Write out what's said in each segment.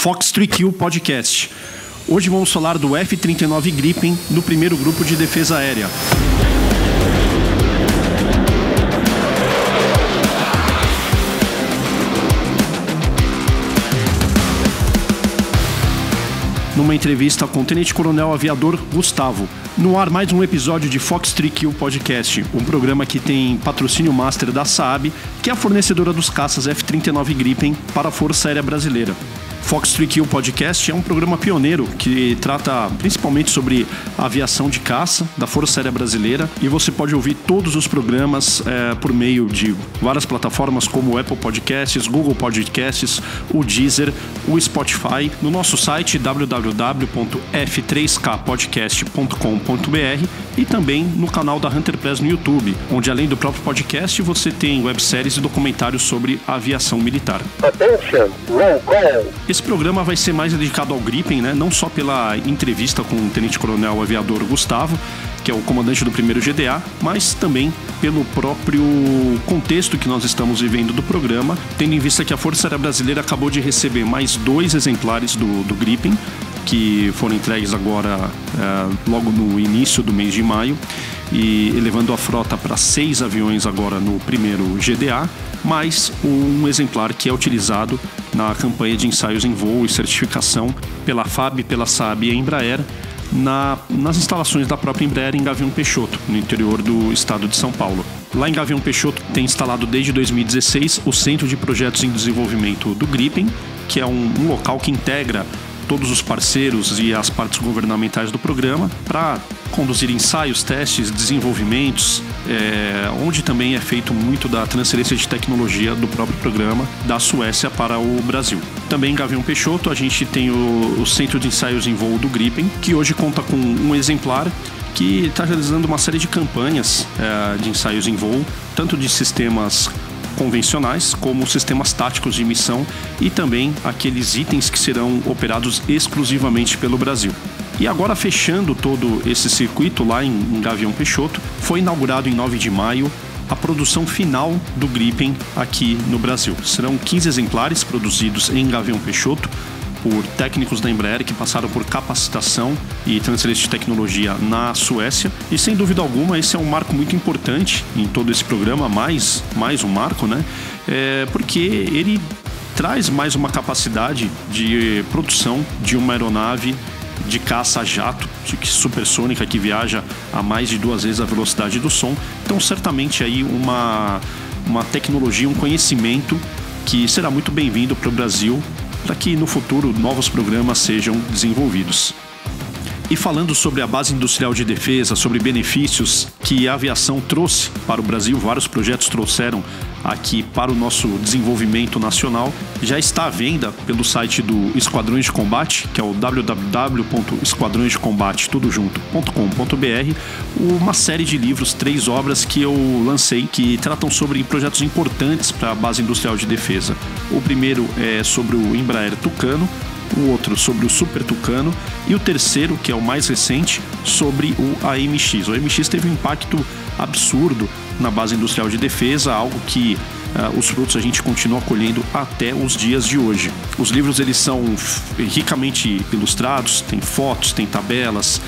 Fox Kill Podcast. Hoje vamos falar do F-39 Gripen do primeiro grupo de defesa aérea. Numa entrevista com o Tenente Coronel Aviador Gustavo. No ar, mais um episódio de Fox Kill Podcast, um programa que tem patrocínio master da Saab, que é a fornecedora dos caças F-39 Gripen para a Força Aérea Brasileira. Fox Tree Podcast é um programa pioneiro que trata principalmente sobre aviação de caça da Força Aérea Brasileira e você pode ouvir todos os programas é, por meio de várias plataformas como Apple Podcasts, Google Podcasts, o Deezer, o Spotify, no nosso site www.f3kpodcast.com.br e também no canal da Hunter Press no YouTube, onde além do próprio podcast você tem webséries e documentários sobre aviação militar. Attention, roll call. Esse programa vai ser mais dedicado ao Gripen, né? Não só pela entrevista com o Tenente Coronel Aviador Gustavo, que é o comandante do primeiro GDA, mas também pelo próprio contexto que nós estamos vivendo do programa, tendo em vista que a Força Aérea Brasileira acabou de receber mais dois exemplares do, do Gripen, que foram entregues agora é, logo no início do mês de maio e elevando a frota para seis aviões agora no primeiro GDA, mais um exemplar que é utilizado na campanha de ensaios em voo e certificação pela FAB, pela SAB e Embraer na, nas instalações da própria Embraer em Gavião Peixoto, no interior do estado de São Paulo. Lá em Gavião Peixoto tem instalado desde 2016 o Centro de Projetos em Desenvolvimento do Gripen, que é um, um local que integra todos os parceiros e as partes governamentais do programa para conduzir ensaios, testes, desenvolvimentos, é, onde também é feito muito da transferência de tecnologia do próprio programa da Suécia para o Brasil. Também em Gavião Peixoto, a gente tem o, o Centro de Ensaios em Voo do Gripen, que hoje conta com um exemplar que está realizando uma série de campanhas é, de ensaios em voo, tanto de sistemas convencionais, como sistemas táticos de missão e também aqueles itens que serão operados exclusivamente pelo Brasil. E agora, fechando todo esse circuito lá em Gavião Peixoto, foi inaugurado em 9 de maio a produção final do Gripen aqui no Brasil. Serão 15 exemplares produzidos em Gavião Peixoto, por técnicos da Embraer que passaram por capacitação e transferência de tecnologia na Suécia. E sem dúvida alguma, esse é um marco muito importante em todo esse programa, mais, mais um marco, né? É, porque ele traz mais uma capacidade de produção de uma aeronave de caça a jato, de supersônica que viaja a mais de duas vezes a velocidade do som. Então, certamente aí uma, uma tecnologia, um conhecimento que será muito bem-vindo para o Brasil para que no futuro novos programas sejam desenvolvidos. E falando sobre a base industrial de defesa, sobre benefícios que a aviação trouxe para o Brasil, vários projetos trouxeram aqui para o nosso desenvolvimento nacional, já está à venda pelo site do Esquadrões de Combate, que é o www.esquadrõesdecombatetudojunto.com.br, uma série de livros, três obras que eu lancei que tratam sobre projetos importantes para a base industrial de defesa. O primeiro é sobre o Embraer Tucano, o outro sobre o Super Tucano e o terceiro, que é o mais recente, sobre o AMX. O AMX teve um impacto absurdo na base industrial de defesa, algo que uh, os frutos a gente continua colhendo até os dias de hoje. Os livros eles são ricamente ilustrados, tem fotos, tem tabelas,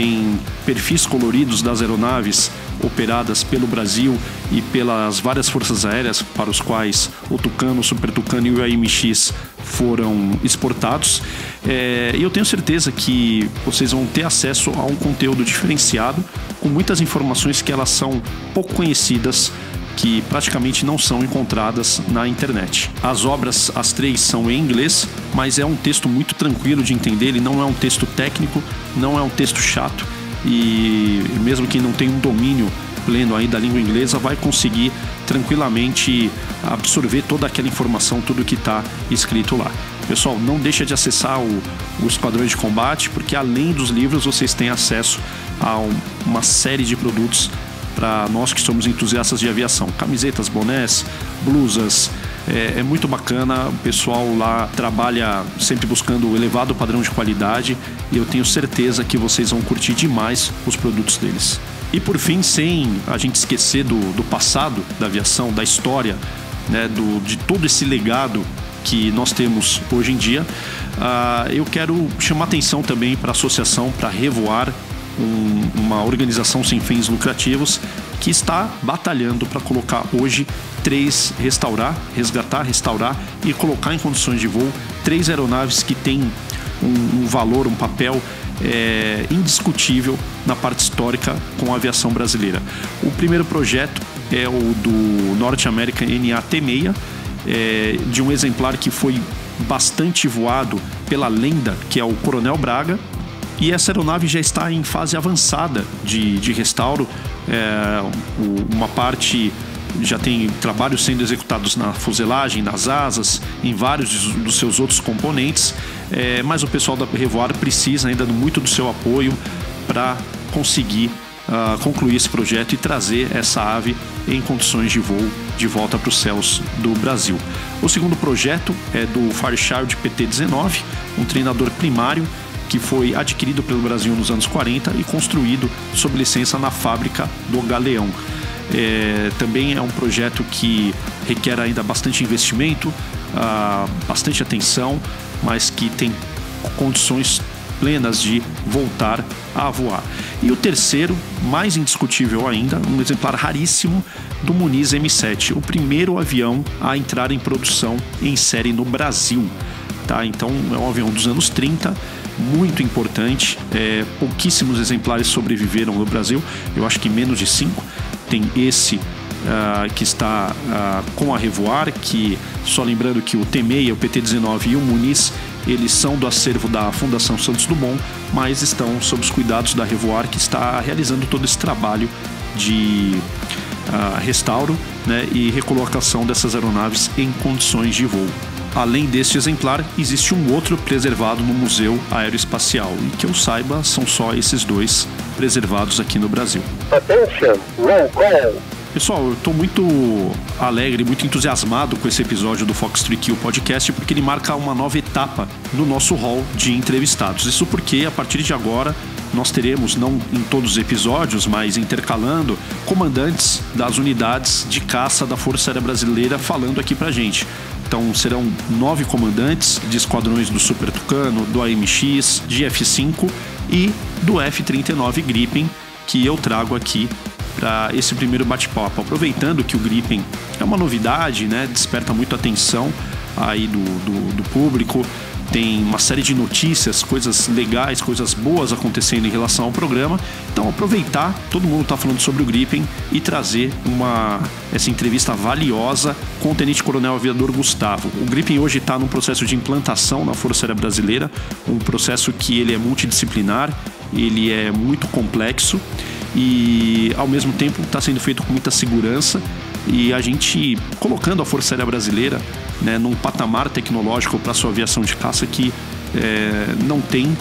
tem perfis coloridos das aeronaves operadas pelo Brasil e pelas várias forças aéreas para os quais o Tucano, o Super Tucano e o AMX foram exportados. É, e é, eu tenho certeza que vocês vão ter acesso a um conteúdo diferenciado, com muitas informações que elas são pouco conhecidas que praticamente não são encontradas na internet. As obras, as três, são em inglês, mas é um texto muito tranquilo de entender, ele não é um texto técnico, não é um texto chato e mesmo quem não tem um domínio pleno aí da língua inglesa vai conseguir tranquilamente absorver toda aquela informação, tudo que está escrito lá. Pessoal, não deixa de acessar o, o Esquadrão de Combate, porque além dos livros vocês têm acesso a um, uma série de produtos para nós que somos entusiastas de aviação. Camisetas, bonés, blusas. É, é, muito bacana, o pessoal lá trabalha sempre buscando o elevado padrão de qualidade e eu tenho certeza que vocês vão curtir demais os produtos deles. E por fim, sem a gente esquecer do, do passado da aviação, da história, né, do, de todo esse legado que nós temos hoje em dia, uh, eu quero chamar atenção também para a associação, para Revoar, um, uma organização sem fins lucrativos que está batalhando para colocar hoje três restaurar, resgatar, restaurar e colocar em condições de voo três aeronaves que têm um, um valor, um papel é, indiscutível na parte histórica com a aviação brasileira. O primeiro projeto é o do Norte América NAT6, é, de um exemplar que foi bastante voado pela lenda, que é o Coronel Braga, e essa aeronave já está em fase avançada de, de restauro. É, uma parte já tem trabalhos sendo executados na fuselagem, nas asas, em vários dos seus outros componentes, é, mas o pessoal da Revoar precisa ainda muito do seu apoio para conseguir uh, concluir esse projeto e trazer essa ave em condições de voo de volta para os céus do Brasil. O segundo projeto é do Fairchild PT-19, um treinador primário que foi adquirido pelo Brasil nos anos 40 e construído sob licença na fábrica do Galeão. É, também é um projeto que requer ainda bastante investimento, ah, bastante atenção, mas que tem condições plenas de voltar a voar. E o terceiro, mais indiscutível ainda, um exemplar raríssimo do Muniz M7, o primeiro avião a entrar em produção em série no Brasil. Tá? Então é um avião dos anos 30 muito importante. É, pouquíssimos exemplares sobreviveram no Brasil, eu acho que menos de cinco. Tem esse Uh, que está uh, com a Revoar, que só lembrando que o T6, o PT19 e o Muniz, eles são do acervo da Fundação Santos Dumont, mas estão sob os cuidados da Revoar, que está realizando todo esse trabalho de uh, restauro né, e recolocação dessas aeronaves em condições de voo. Além deste exemplar, existe um outro preservado no Museu Aeroespacial e que eu saiba são só esses dois preservados aqui no Brasil. Pessoal, eu estou muito alegre, muito entusiasmado com esse episódio do Fox Trick o podcast, porque ele marca uma nova etapa no nosso hall de entrevistados. Isso porque a partir de agora nós teremos, não em todos os episódios, mas intercalando, comandantes das unidades de caça da Força Aérea Brasileira falando aqui pra gente. Então serão nove comandantes de esquadrões do Super Tucano, do AMX, de F-5 e do F-39 Gripen, que eu trago aqui para esse primeiro bate-papo. Aproveitando que o Gripen é uma novidade, né, desperta muito atenção aí do, do, do público, tem uma série de notícias, coisas legais, coisas boas acontecendo em relação ao programa. Então aproveitar, todo mundo está falando sobre o Gripen e trazer uma essa entrevista valiosa com o Tenente Coronel Aviador Gustavo. O Gripen hoje está num processo de implantação na Força Aérea Brasileira, um processo que ele é multidisciplinar, ele é muito complexo e ao mesmo tempo está sendo feito com muita segurança e a gente colocando a Força Aérea Brasileira né, num patamar tecnológico para sua aviação de caça que é, não tem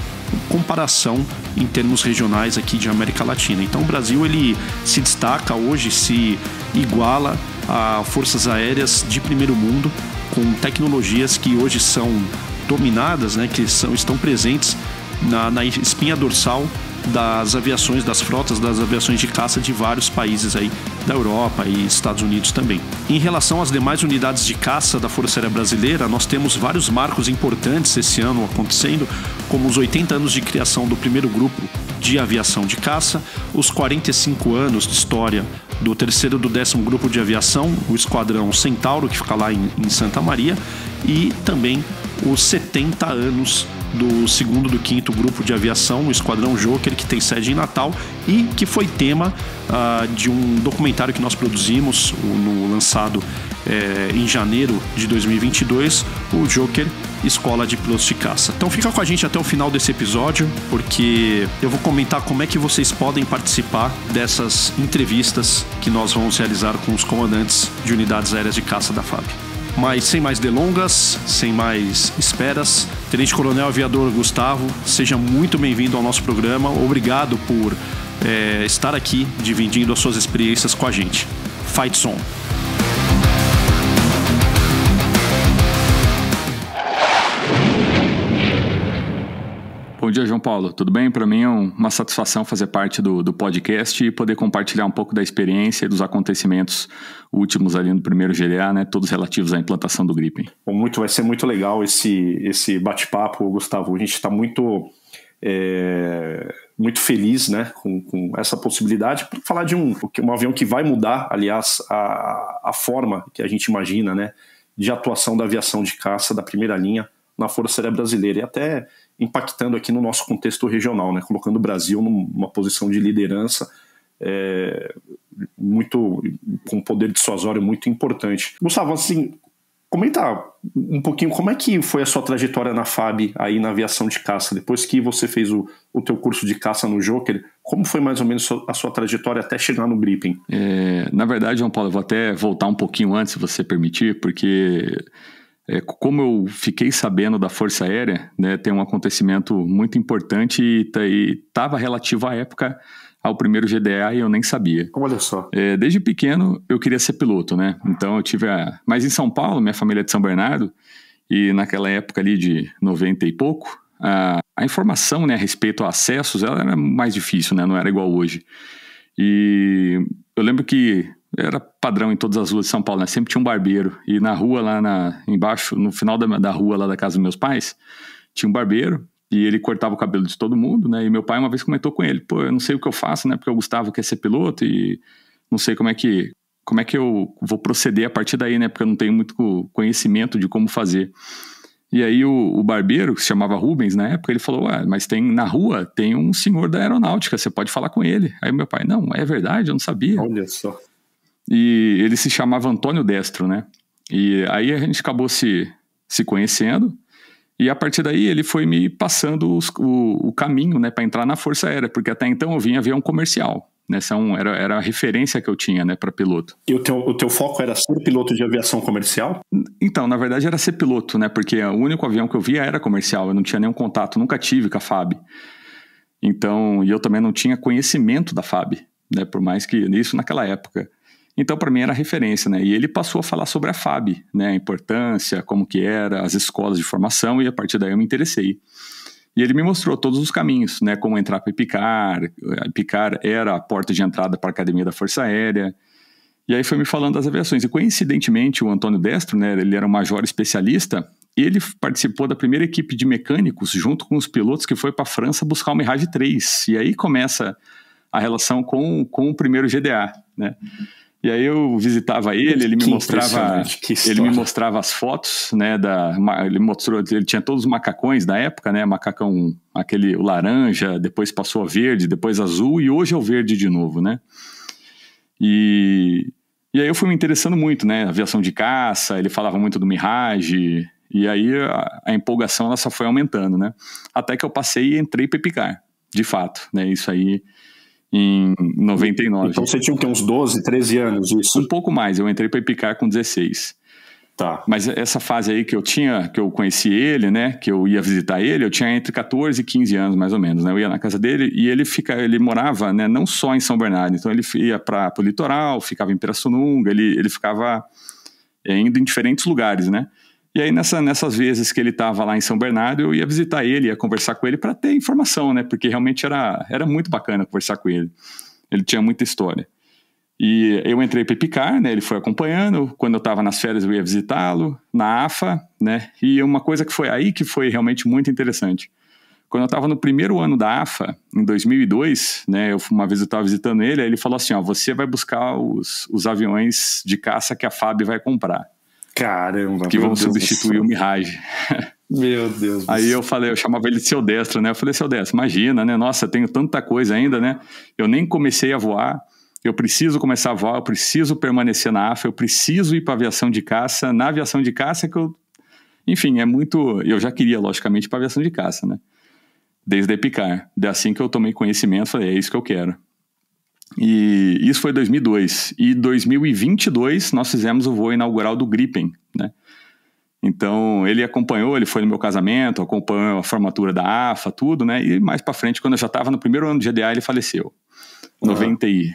comparação em termos regionais aqui de América Latina. Então o Brasil ele se destaca hoje, se iguala a forças aéreas de primeiro mundo com tecnologias que hoje são dominadas, né, que são, estão presentes na, na espinha dorsal das aviações, das frotas das aviações de caça de vários países aí da Europa e Estados Unidos também. Em relação às demais unidades de caça da Força Aérea Brasileira, nós temos vários marcos importantes esse ano acontecendo, como os 80 anos de criação do primeiro grupo de aviação de caça, os 45 anos de história do terceiro do décimo grupo de aviação, o Esquadrão Centauro, que fica lá em, em Santa Maria, e também os 70 anos do segundo do quinto grupo de aviação, o Esquadrão Joker, que tem sede em Natal e que foi tema uh, de um documentário que nós produzimos, no, lançado eh, em janeiro de 2022, o Joker Escola de Pilotos de Caça. Então fica com a gente até o final desse episódio, porque eu vou comentar como é que vocês podem participar dessas entrevistas que nós vamos realizar com os comandantes de unidades aéreas de caça da FAB. Mas sem mais delongas, sem mais esperas, Tenente Coronel Aviador Gustavo, seja muito bem-vindo ao nosso programa. Obrigado por é, estar aqui dividindo as suas experiências com a gente. Fight Song! Bom dia, João Paulo. Tudo bem? Para mim é uma satisfação fazer parte do, do podcast e poder compartilhar um pouco da experiência e dos acontecimentos últimos ali no primeiro GDA, né? Todos relativos à implantação do Gripen. Muito, vai ser muito legal esse, esse bate-papo, Gustavo. A gente está muito é, muito feliz né, com, com essa possibilidade para falar de um, um avião que vai mudar, aliás, a, a forma que a gente imagina né, de atuação da aviação de caça da primeira linha na Força Aérea Brasileira. E até impactando aqui no nosso contexto regional, né? colocando o Brasil numa posição de liderança é, muito com um poder dissuasório muito importante. Gustavo, assim, comentar um pouquinho como é que foi a sua trajetória na FAB aí na aviação de caça, depois que você fez o, o teu curso de caça no Joker, como foi mais ou menos a sua trajetória até chegar no Gripen? É, na verdade, João Paulo, eu vou até voltar um pouquinho antes, se você permitir, porque é, como eu fiquei sabendo da Força Aérea, né, tem um acontecimento muito importante e tá, estava relativo à época ao primeiro GDA e eu nem sabia. Olha só. É, desde pequeno eu queria ser piloto, né? Então eu tive a. Mas em São Paulo, minha família é de São Bernardo, e naquela época ali de 90 e pouco, a, a informação né, a respeito a acessos ela era mais difícil, né? Não era igual hoje. E eu lembro que era padrão em todas as ruas de São Paulo, né? Sempre tinha um barbeiro. E na rua lá na, embaixo, no final da, da rua lá da casa dos meus pais, tinha um barbeiro e ele cortava o cabelo de todo mundo, né? E meu pai uma vez comentou com ele, pô, eu não sei o que eu faço, né? Porque o Gustavo quer ser piloto e não sei como é que como é que eu vou proceder a partir daí, né? Porque eu não tenho muito conhecimento de como fazer. E aí o, o barbeiro, que se chamava Rubens na época, ele falou, Ué, mas tem na rua tem um senhor da aeronáutica, você pode falar com ele. Aí meu pai, não, é verdade, eu não sabia. Olha só. E ele se chamava Antônio Destro, né? E aí a gente acabou se, se conhecendo. E a partir daí ele foi me passando os, o, o, caminho né, para entrar na Força Aérea, porque até então eu vinha ver um comercial. Né, são, era, era a referência que eu tinha né, para piloto. E o teu, o teu foco era ser piloto de aviação comercial? Então, na verdade era ser piloto, né, porque o único avião que eu via era comercial, eu não tinha nenhum contato, nunca tive com a FAB. Então, e eu também não tinha conhecimento da FAB, né, por mais que isso naquela época. Então, para mim, era referência, né? E ele passou a falar sobre a FAB, né? A importância, como que era, as escolas de formação, e a partir daí eu me interessei. E ele me mostrou todos os caminhos, né? Como entrar para a Ipicar. Ipicar era a porta de entrada para a Academia da Força Aérea. E aí foi me falando das aviações. E coincidentemente, o Antônio Destro, né? Ele era um major especialista. Ele participou da primeira equipe de mecânicos, junto com os pilotos, que foi para a França buscar o Mirage 3. E aí começa a relação com, com o primeiro GDA, né? Uhum. E aí eu visitava ele, ele me que mostrava, ele me mostrava as fotos, né, da, ele mostrou, ele tinha todos os macacões da época, né, macacão aquele o laranja, depois passou a verde, depois azul e hoje é o verde de novo, né? E e aí eu fui me interessando muito, né, aviação de caça, ele falava muito do Mirage, e aí a, a empolgação ela só foi aumentando, né? Até que eu passei e entrei para picar, de fato, né? Isso aí em 99. Então você tinha que uns 12, 13 anos, isso? Um pouco mais, eu entrei para Epicar com 16. Tá. Mas essa fase aí que eu tinha, que eu conheci ele, né, que eu ia visitar ele, eu tinha entre 14 e 15 anos mais ou menos, né? Eu ia na casa dele e ele fica, ele morava, né, não só em São Bernardo, então ele ia para o litoral, ficava em Pirassununga, ele ele ficava é, indo em diferentes lugares, né? E aí, nessa, nessas vezes que ele estava lá em São Bernardo, eu ia visitar ele, ia conversar com ele para ter informação, né? Porque realmente era, era muito bacana conversar com ele. Ele tinha muita história. E eu entrei para picar, né? Ele foi acompanhando. Quando eu estava nas férias, eu ia visitá-lo, na AFA, né? E uma coisa que foi aí que foi realmente muito interessante. Quando eu estava no primeiro ano da AFA, em 2002, né? Eu, uma vez eu estava visitando ele, aí ele falou assim: ó, você vai buscar os, os aviões de caça que a FAB vai comprar. Caramba, que vão substituir o Mirage. Meu Deus. Aí eu falei, eu chamava ele de seu destro, né? Eu falei, seu destro, imagina, né? Nossa, tenho tanta coisa ainda, né? Eu nem comecei a voar, eu preciso começar a voar, eu preciso permanecer na AFA, eu preciso ir para aviação de caça. Na aviação de caça que eu. Enfim, é muito. Eu já queria, logicamente, para aviação de caça, né? Desde a Epicar. É assim que eu tomei conhecimento, falei, é isso que eu quero. E isso foi 2002. E 2022 nós fizemos o voo inaugural do Gripen, né? Então ele acompanhou, ele foi no meu casamento, acompanhou a formatura da AFA, tudo, né? E mais para frente, quando eu já estava no primeiro ano de GDA, ele faleceu. Uhum. Ah. 90 e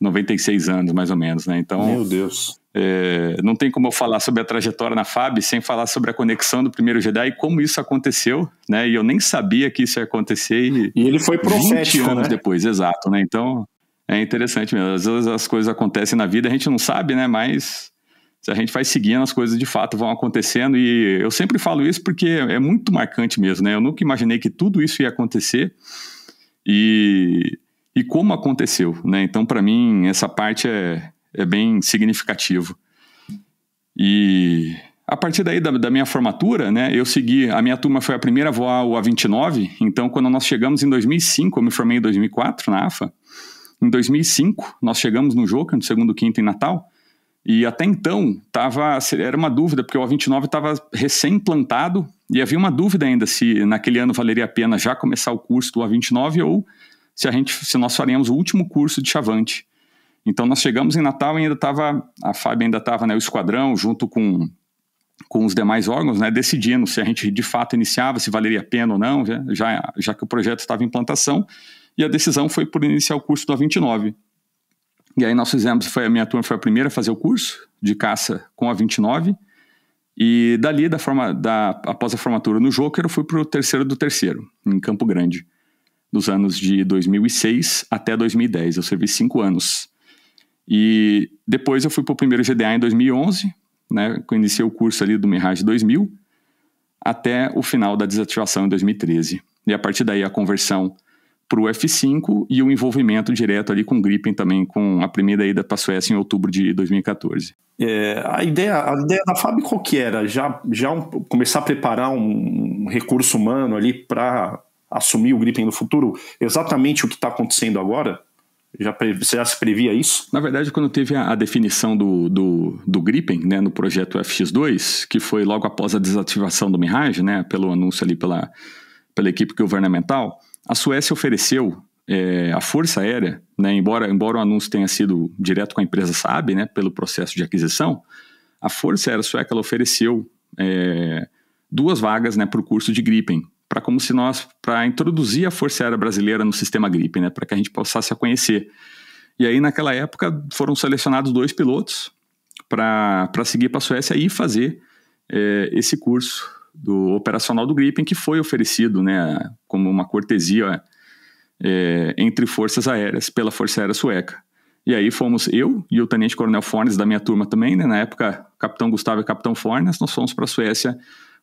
96 anos, mais ou menos, né? Então, meu Deus. É, não tem como eu falar sobre a trajetória na FAB sem falar sobre a conexão do primeiro GDA e como isso aconteceu, né? E eu nem sabia que isso ia acontecer. E, e ele foi profético, 20 anos né? depois, exato, né? Então, é interessante mesmo. Às vezes as coisas acontecem na vida, a gente não sabe, né? Mas se a gente vai seguindo, as coisas de fato vão acontecendo. E eu sempre falo isso porque é muito marcante mesmo, né? Eu nunca imaginei que tudo isso ia acontecer e, e como aconteceu, né? Então, para mim, essa parte é, é bem significativo. E a partir daí da, da, minha formatura, né? Eu segui, a minha turma foi a primeira a voar o A29, então quando nós chegamos em 2005, eu me formei em 2004 na AFA. Em 2005, nós chegamos no jogo no segundo quinto em Natal, e até então tava, era uma dúvida, porque o A29 estava recém-implantado e havia uma dúvida ainda se naquele ano valeria a pena já começar o curso do A29 ou se, a gente, se nós faríamos o último curso de Chavante. Então nós chegamos em Natal e ainda estava, a Fábio ainda estava, né, o esquadrão junto com, com os demais órgãos, né, decidindo se a gente de fato iniciava, se valeria a pena ou não, já, já que o projeto estava em implantação e a decisão foi por iniciar o curso do A29. E aí nós fizemos, foi a minha turma foi a primeira a fazer o curso de caça com a 29, e dali, da forma, da, após a formatura no Joker, eu fui para o terceiro do terceiro, em Campo Grande, dos anos de 2006 até 2010, eu servi cinco anos. E depois eu fui para o primeiro GDA em 2011, né, eu iniciei o curso ali do Mirage 2000, até o final da desativação em 2013. E a partir daí a conversão para o F5 e o envolvimento direto ali com o Gripen também, com a primeira ida para a Suécia em outubro de 2014. É, a, ideia, a ideia da FAB qual que era? Já, já um, começar a preparar um, recurso humano ali para assumir o Gripen no futuro? Exatamente o que está acontecendo agora? Já, você já se previa isso? Na verdade, quando teve a, a definição do, do, do, Gripen né, no projeto FX2, que foi logo após a desativação do Mirage, né, pelo anúncio ali pela, pela equipe governamental, a Suécia ofereceu é, a Força Aérea, né, embora, embora o anúncio tenha sido direto com a empresa Saab, né, pelo processo de aquisição, a Força Aérea Sueca ofereceu é, duas vagas né, para o curso de Gripen, para como se nós, para introduzir a Força Aérea Brasileira no sistema Gripen, né, para que a gente passasse a conhecer. E aí, naquela época, foram selecionados dois pilotos para seguir para a Suécia e fazer é, esse curso do operacional do Gripen, que foi oferecido né, como uma cortesia é, entre forças aéreas pela Força Aérea Sueca. E aí fomos eu e o Tenente Coronel Fornes, da minha turma também, né, na época, Capitão Gustavo e Capitão Fornes, nós fomos para a Suécia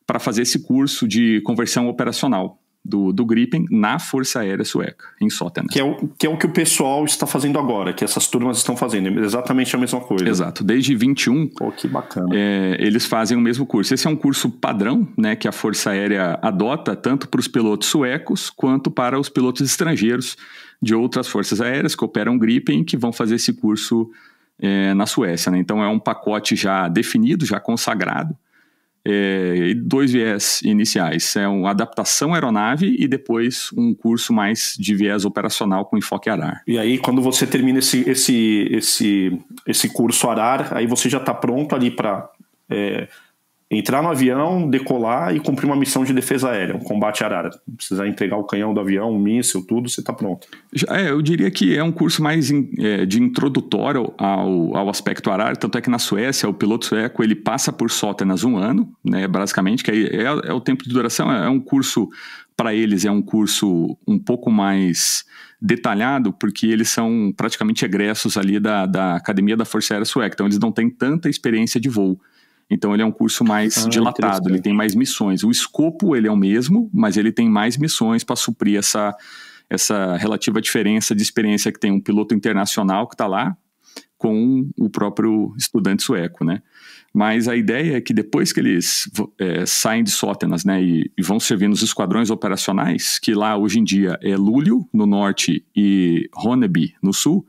para fazer esse curso de conversão operacional do, do Gripen na Força Aérea Sueca, em Sotena. Que é, o, que é o que o pessoal está fazendo agora, que essas turmas estão fazendo, exatamente a mesma coisa. Exato, desde 21. Pô, que bacana. É, eles fazem o mesmo curso. Esse é um curso padrão, né, que a Força Aérea adota tanto para os pilotos suecos quanto para os pilotos estrangeiros de outras forças aéreas que operam Gripen que vão fazer esse curso é, na Suécia. Né? Então é um pacote já definido, já consagrado é, dois viés iniciais: é né? uma adaptação aeronave e depois um curso mais de viés operacional com enfoque arar. E aí, quando você termina esse, esse, esse, esse curso arar, aí você já está pronto ali para. É entrar no avião, decolar e cumprir uma missão de defesa aérea, um combate arara. Precisar entregar o canhão do avião, o um míssil, tudo, você está pronto. É, eu diria que é um curso mais in, é, de introdutório ao, ao aspecto arara, tanto é que na Suécia, o piloto sueco, ele passa por Sotenas um ano, né, basicamente, que é, é, é o tempo de duração, é, é um curso, para eles, é um curso um pouco mais detalhado, porque eles são praticamente egressos ali da, da Academia da Força Aérea Sueca, então eles não têm tanta experiência de voo. Então ele é um curso mais ah, dilatado, ele tem mais missões. O escopo ele é o mesmo, mas ele tem mais missões para suprir essa, essa relativa diferença de experiência que tem um piloto internacional que está lá com o próprio estudante sueco, né? Mas a ideia é que depois que eles é, saem de Sótenas, né, e, e, vão servir nos esquadrões operacionais, que lá hoje em dia é Lúlio no norte e Ronneby no sul,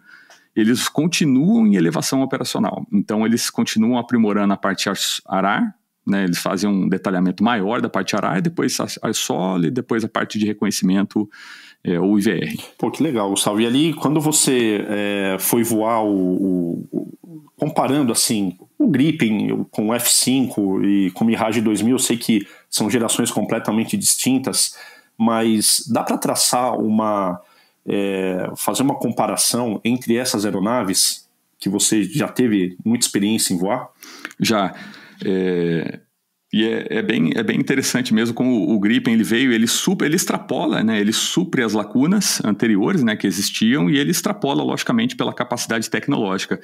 eles continuam em elevação operacional. Então, eles continuam aprimorando a parte arar, né, eles fazem um detalhamento maior da parte arar, depois a Sole, depois a parte de reconhecimento é, ou IVR. Pô, que legal, Gustavo. E ali, quando você é, foi voar o, o, comparando assim, o Gripen com o F5 e com o Mirage 2000, eu sei que são gerações completamente distintas, mas dá para traçar uma é, fazer uma comparação entre essas aeronaves que você já teve muita experiência em voar? Já. É, e é, é, bem, é bem interessante mesmo como o, Gripen ele veio, ele super ele extrapola, né? Ele supre as lacunas anteriores, né, que existiam e ele extrapola logicamente pela capacidade tecnológica.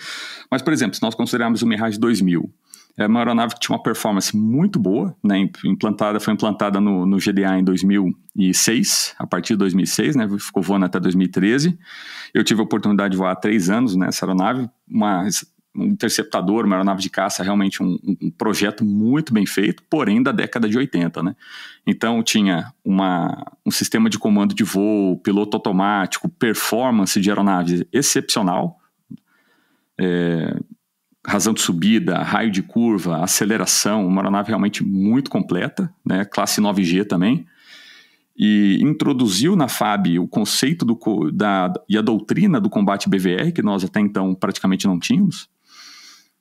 Mas por exemplo, se nós considerarmos o Mirage 2000, é uma aeronave que tinha uma performance muito boa, né? Implantada, foi implantada no, no GDA em 2006, a partir de 2006, né? Ficou voando até 2013. Eu tive a oportunidade de voar três anos nessa aeronave, uma um interceptador, uma aeronave de caça, realmente um, um, projeto muito bem feito, porém da década de 80, né? Então tinha uma, um sistema de comando de voo, piloto automático, performance de aeronave excepcional, é, razão de subida, raio de curva, aceleração, uma aeronave realmente muito completa, né? classe 9G também, e introduziu na FAB o conceito do, da, e a doutrina do combate BVR, que nós até então praticamente não tínhamos.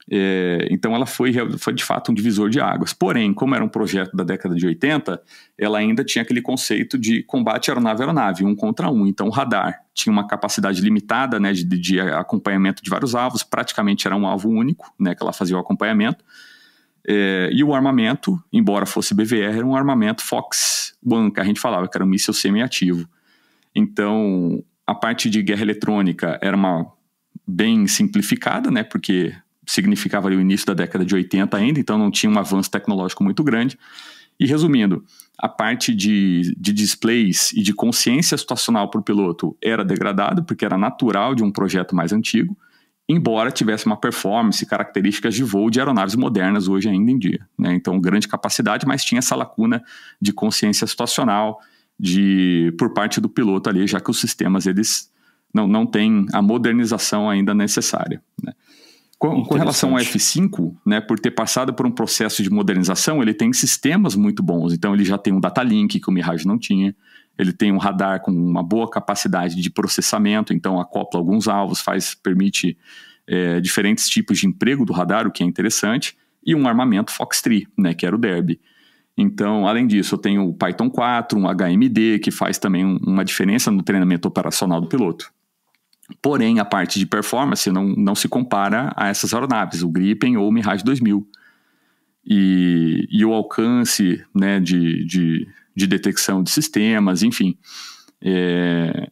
É, então ela foi, foi de fato um divisor de águas. Porém, como era um projeto da década de 80, ela ainda tinha aquele conceito de combate aeronave-aeronave, um contra um, então radar tinha uma capacidade limitada né, de, de, acompanhamento de vários alvos, praticamente era um alvo único né, que ela fazia o acompanhamento. É, e o armamento, embora fosse BVR, era um armamento Fox One, que a gente falava que era um míssil semiativo. Então, a parte de guerra eletrônica era uma bem simplificada, né, porque significava o início da década de 80 ainda, então não tinha um avanço tecnológico muito grande. E resumindo, a parte de, de displays e de consciência situacional para o piloto era degradada, porque era natural de um projeto mais antigo, embora tivesse uma performance e características de voo de aeronaves modernas hoje ainda em dia. Né? Então, grande capacidade, mas tinha essa lacuna de consciência situacional de por parte do piloto ali, já que os sistemas eles não, não têm a modernização ainda necessária. Né? Com, com, relação ao F5, né, por ter passado por um processo de modernização, ele tem sistemas muito bons. Então, ele já tem um data link que o Mirage não tinha. Ele tem um radar com uma boa capacidade de processamento, então acopla alguns alvos, faz permite é, diferentes tipos de emprego do radar, o que é interessante, e um armamento Fox3, né, que era o Derby. Então, além disso, eu tenho o Python 4, um HMD, que faz também uma diferença no treinamento operacional do piloto. Porém, a parte de performance não, não se compara a essas aeronaves, o Gripen ou o Mirage 2000. E, e o alcance né, de, de, de detecção de sistemas, enfim. É,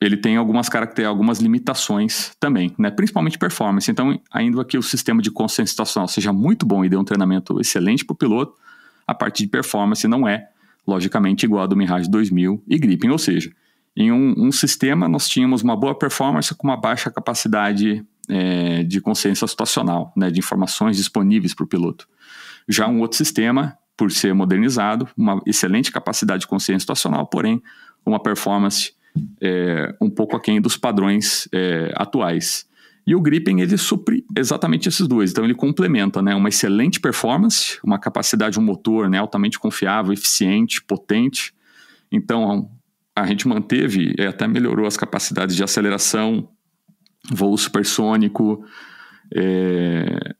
ele tem algumas características, algumas limitações também, né? principalmente performance. Então, ainda que o sistema de consciência situacional seja muito bom e dê um treinamento excelente para o piloto, a parte de performance não é, logicamente, igual a do Mirage 2000 e Gripen, ou seja, em um, um sistema, nós tínhamos uma boa performance com uma baixa capacidade é, de consciência situacional, né, de informações disponíveis para o piloto. Já um outro sistema, por ser modernizado, uma excelente capacidade de consciência situacional, porém uma performance é, um pouco aquém dos padrões é, atuais. E o Gripen, ele supre exatamente esses dois. Então, ele complementa né, uma excelente performance, uma capacidade, um motor né, altamente confiável, eficiente, potente. Então, a gente manteve e até melhorou as capacidades de aceleração, voo supersônico, é,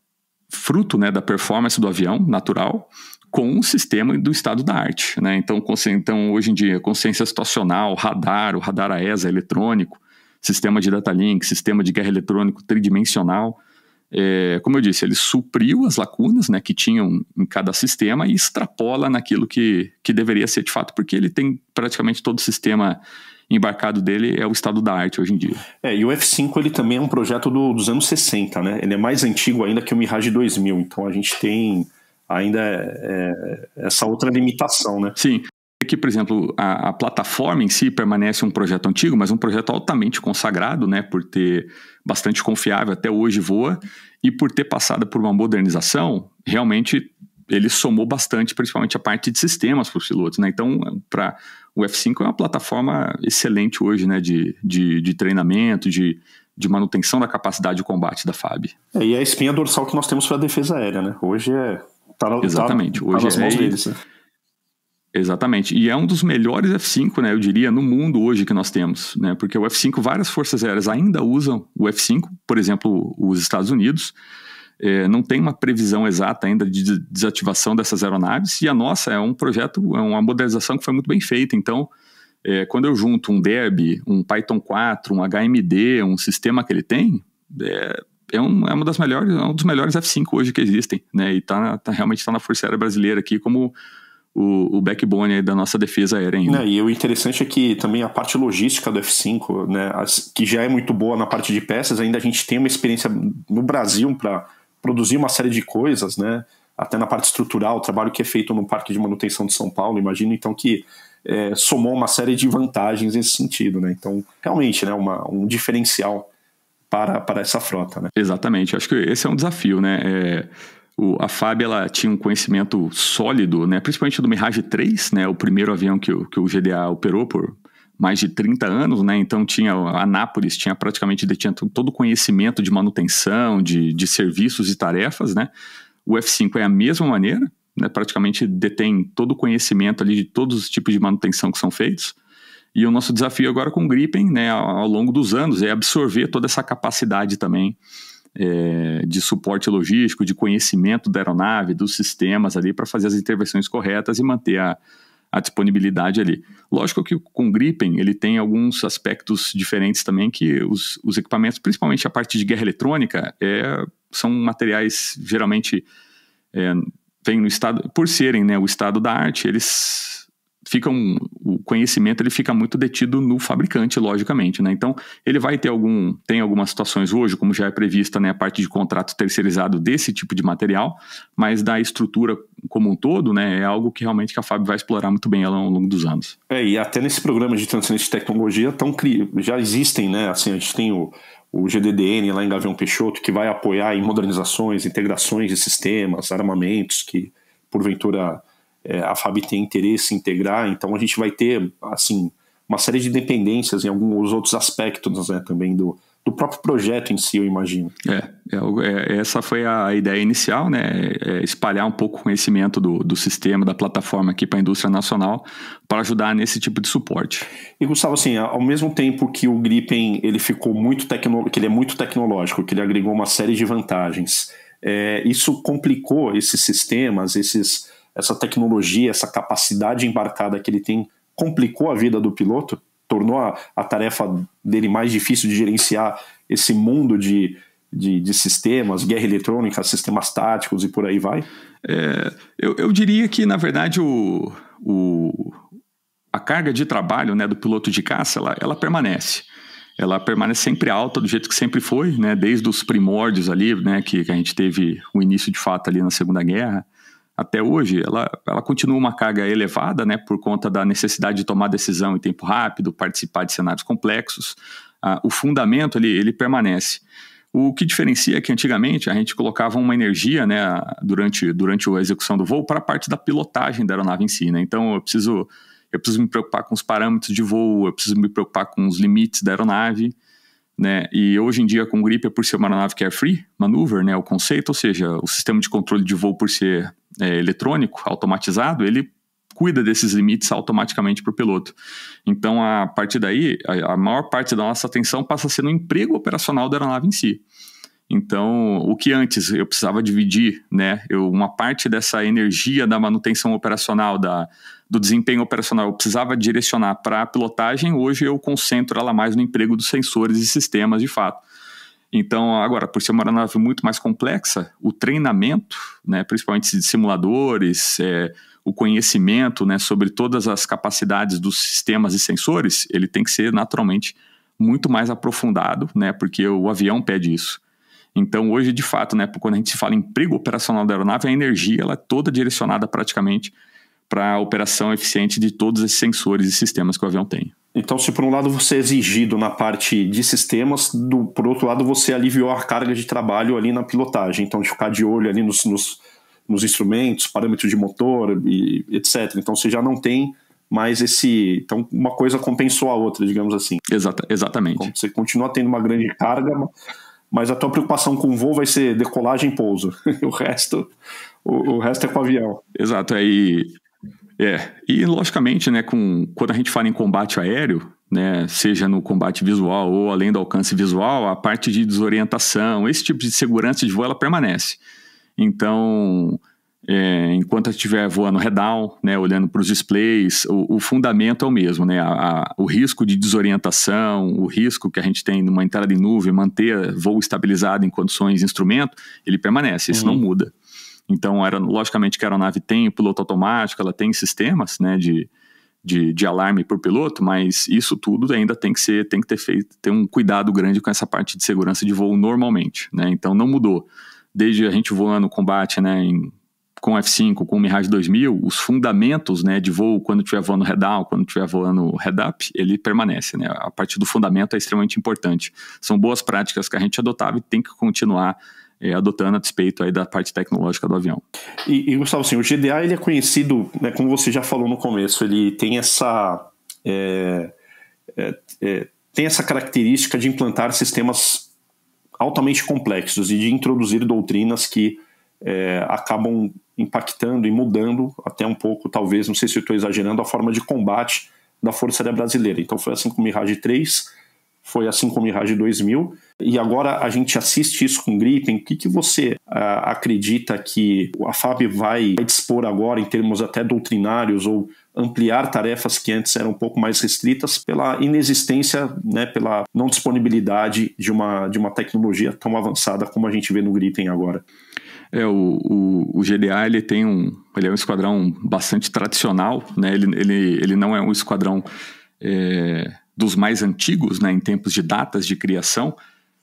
fruto né, da performance do avião natural com o sistema do estado da arte. Né? Então, então, hoje em dia, consciência situacional, radar, o radar AESA eletrônico, sistema de data link, sistema de guerra eletrônico tridimensional, é, como eu disse, ele supriu as lacunas né, que tinham em cada sistema e extrapola naquilo que, que deveria ser de fato, porque ele tem praticamente todo o sistema embarcado dele é o estado da arte hoje em dia. É, e o F5 ele também é um projeto do, dos anos 60, né? Ele é mais antigo ainda que o Mirage 2000, então a gente tem ainda é, essa outra limitação, né? Sim. Aqui, por exemplo, a, a plataforma em si permanece um projeto antigo, mas um projeto altamente consagrado, né? Por ter bastante confiável, até hoje voa, e por ter passado por uma modernização, realmente ele somou bastante, principalmente a parte de sistemas para os pilotos, né? Então, para o F5 é uma plataforma excelente hoje, né? De, de, de treinamento, de, de manutenção da capacidade de combate da FAB. É, e a espinha dorsal que nós temos para a defesa aérea, né? Hoje é. Tá, tá Exatamente, tá, hoje tá é. Deles, né? Exatamente. E é um dos melhores F5, né, eu diria, no mundo hoje que nós temos, né? Porque o F5, várias forças aéreas ainda usam o F5, por exemplo, os Estados Unidos. É, não tem uma previsão exata ainda de desativação dessas aeronaves, e a nossa é um projeto, é uma modernização que foi muito bem feita. Então, é, quando eu junto um DEB, um Python 4, um HMD, um sistema que ele tem, é, é, um, é uma das melhores, é um dos melhores F5 hoje que existem, né? E tá, tá realmente está na Força Aérea Brasileira aqui como o, o backbone da nossa defesa aérea ainda. É, e o interessante é que também a parte logística do F5, né, as, que já é muito boa na parte de peças, ainda a gente tem uma experiência no Brasil para produzir uma série de coisas, né? Até na parte estrutural, o trabalho que é feito no Parque de Manutenção de São Paulo, imagino então que é, somou uma série de vantagens nesse sentido, né? Então, realmente, né, uma, um diferencial para, para essa frota, né? Exatamente, acho que esse é um desafio, né? É o, a FAB ela tinha um conhecimento sólido, né, principalmente do Mirage 3, né, o primeiro avião que o, que o GDA operou por mais de 30 anos, né? Então tinha a Anápolis tinha praticamente tinha todo o conhecimento de manutenção, de, de serviços e tarefas, né? O F5 é a mesma maneira, né? Praticamente detém todo o conhecimento ali de todos os tipos de manutenção que são feitos. E o nosso desafio agora com o Gripen, né, ao longo dos anos, é absorver toda essa capacidade também é, de suporte logístico, de conhecimento da aeronave, dos sistemas ali, para fazer as intervenções corretas e manter a, a disponibilidade ali. Lógico que com o Gripen ele tem alguns aspectos diferentes também que os, os equipamentos, principalmente a parte de guerra eletrônica, é, são materiais geralmente é, no estado por serem né, o estado da arte, eles fica o conhecimento ele fica muito detido no fabricante, logicamente, né? Então, ele vai ter algum, tem algumas situações hoje, como já é prevista, né, a parte de contrato terceirizado desse tipo de material, mas da estrutura como um todo, né, é algo que realmente que a Fábio vai explorar muito bem ela ao longo dos anos. É, e até nesse programa de transferência de tecnologia tão já existem, né, assim, a gente tem o, o GDDN lá em Gavião Peixoto, que vai apoiar em modernizações, integrações de sistemas, armamentos que porventura é, a FAB tem interesse em integrar, então a gente vai ter, assim, uma série de dependências em alguns outros aspectos né, também do, do próprio projeto em si, eu imagino. É, é, é essa foi a ideia inicial, né? É, é espalhar um pouco o conhecimento do, do sistema, da plataforma aqui para a indústria nacional, para ajudar nesse tipo de suporte. E Gustavo, assim, ao mesmo tempo que o Gripen ele ficou muito tecnológico, que ele é muito tecnológico, que ele agregou uma série de vantagens, é, isso complicou esses sistemas, esses essa tecnologia, essa capacidade embarcada que ele tem complicou a vida do piloto, tornou a, a tarefa dele mais difícil de gerenciar esse mundo de, de, de, sistemas, guerra eletrônica, sistemas táticos e por aí vai? É, eu, eu, diria que, na verdade, o, o, a carga de trabalho né, do piloto de caça, ela, ela permanece ela permanece sempre alta do jeito que sempre foi, né? Desde os primórdios ali, né? Que, que a gente teve o início de fato ali na Segunda Guerra, até hoje, ela, ela continua uma carga elevada, né, por conta da necessidade de tomar decisão em tempo rápido, participar de cenários complexos. Ah, o fundamento ele, ele permanece. O que diferencia é que antigamente a gente colocava uma energia né, durante, durante a execução do voo para a parte da pilotagem da aeronave em si. Né? Então eu preciso, eu preciso me preocupar com os parâmetros de voo, eu preciso me preocupar com os limites da aeronave. Né? E hoje em dia, com o Grip, é por ser uma aeronave carefree é maneuver, né? É o conceito, ou seja, o sistema de controle de voo por ser é, eletrônico, automatizado, ele cuida desses limites automaticamente para o piloto. Então, a partir daí, a, a, maior parte da nossa atenção passa a ser no emprego operacional da aeronave em si. Então, o que antes eu precisava dividir, né? Eu, uma parte dessa energia da manutenção operacional, da, do desempenho operacional, eu precisava direcionar para a pilotagem, hoje eu concentro ela mais no emprego dos sensores e sistemas de fato. Então, agora, por ser uma aeronave muito mais complexa, o treinamento, né, principalmente de simuladores, é, o conhecimento né, sobre todas as capacidades dos sistemas e sensores, ele tem que ser naturalmente muito mais aprofundado, né, porque o avião pede isso. Então, hoje, de fato, né, quando a gente fala em perigo operacional da aeronave, a energia ela é toda direcionada praticamente para a operação eficiente de todos esses sensores e sistemas que o avião tem. Então, se por um lado você é exigido na parte de sistemas, do, por outro lado você aliviou a carga de trabalho ali na pilotagem. Então, de ficar de olho ali nos, nos, nos instrumentos, parâmetros de motor, e, etc. Então, você já não tem mais esse. Então, uma coisa compensou a outra, digamos assim. Exata, exatamente. Então, você continua tendo uma grande carga, mas a tua preocupação com o voo vai ser decolagem e pouso. o resto. O, o resto é com o avião. Exato. Aí é, é, e logicamente, né, com, quando a gente fala em combate aéreo, né, seja no combate visual ou além do alcance visual, a parte de desorientação, esse tipo de segurança de voo, ela permanece. Então, é, enquanto estiver voando redown, né, olhando para os displays, o, o, fundamento é o mesmo, né, a, a, o risco de desorientação, o risco que a gente tem numa entrada em nuvem, manter voo estabilizado em condições de instrumento, ele permanece, isso uhum. não muda. Então, era, logicamente que a aeronave tem piloto automático, ela tem sistemas né, de, de, de alarme para o piloto, mas isso tudo ainda tem que ser, tem que ter feito, ter um cuidado grande com essa parte de segurança de voo normalmente. Né? Então não mudou. Desde a gente voando combate né, em, com F5, com o Mirage 2000, os fundamentos né, de voo, quando estiver voando head-down, quando estiver voando head-up, ele permanece. Né? A parte do fundamento é extremamente importante. São boas práticas que a gente adotava e tem que continuar é, adotando a despeito aí da parte tecnológica do avião. E, e Gustavo, assim, o GDA ele é conhecido, né, como você já falou no começo, ele tem essa é, é, é tem essa característica de implantar sistemas altamente complexos e de introduzir doutrinas que é, acabam impactando e mudando até um pouco, talvez, não sei se estou exagerando, a forma de combate da Força Aérea Brasileira. Então foi assim com o Mirage 3, foi assim com o Mirage 2000, e agora a gente assiste isso com Gripen. O que, que você ah, acredita que a FAB vai dispor agora, em termos até doutrinários, ou ampliar tarefas que antes eram um pouco mais restritas pela inexistência, né, pela não disponibilidade de uma, de uma tecnologia tão avançada como a gente vê no Gripen agora? É, o, o, o, GDA ele tem um, ele é um esquadrão bastante tradicional, né? ele, ele, ele não é um esquadrão é, dos mais antigos, né, em tempos de datas de criação,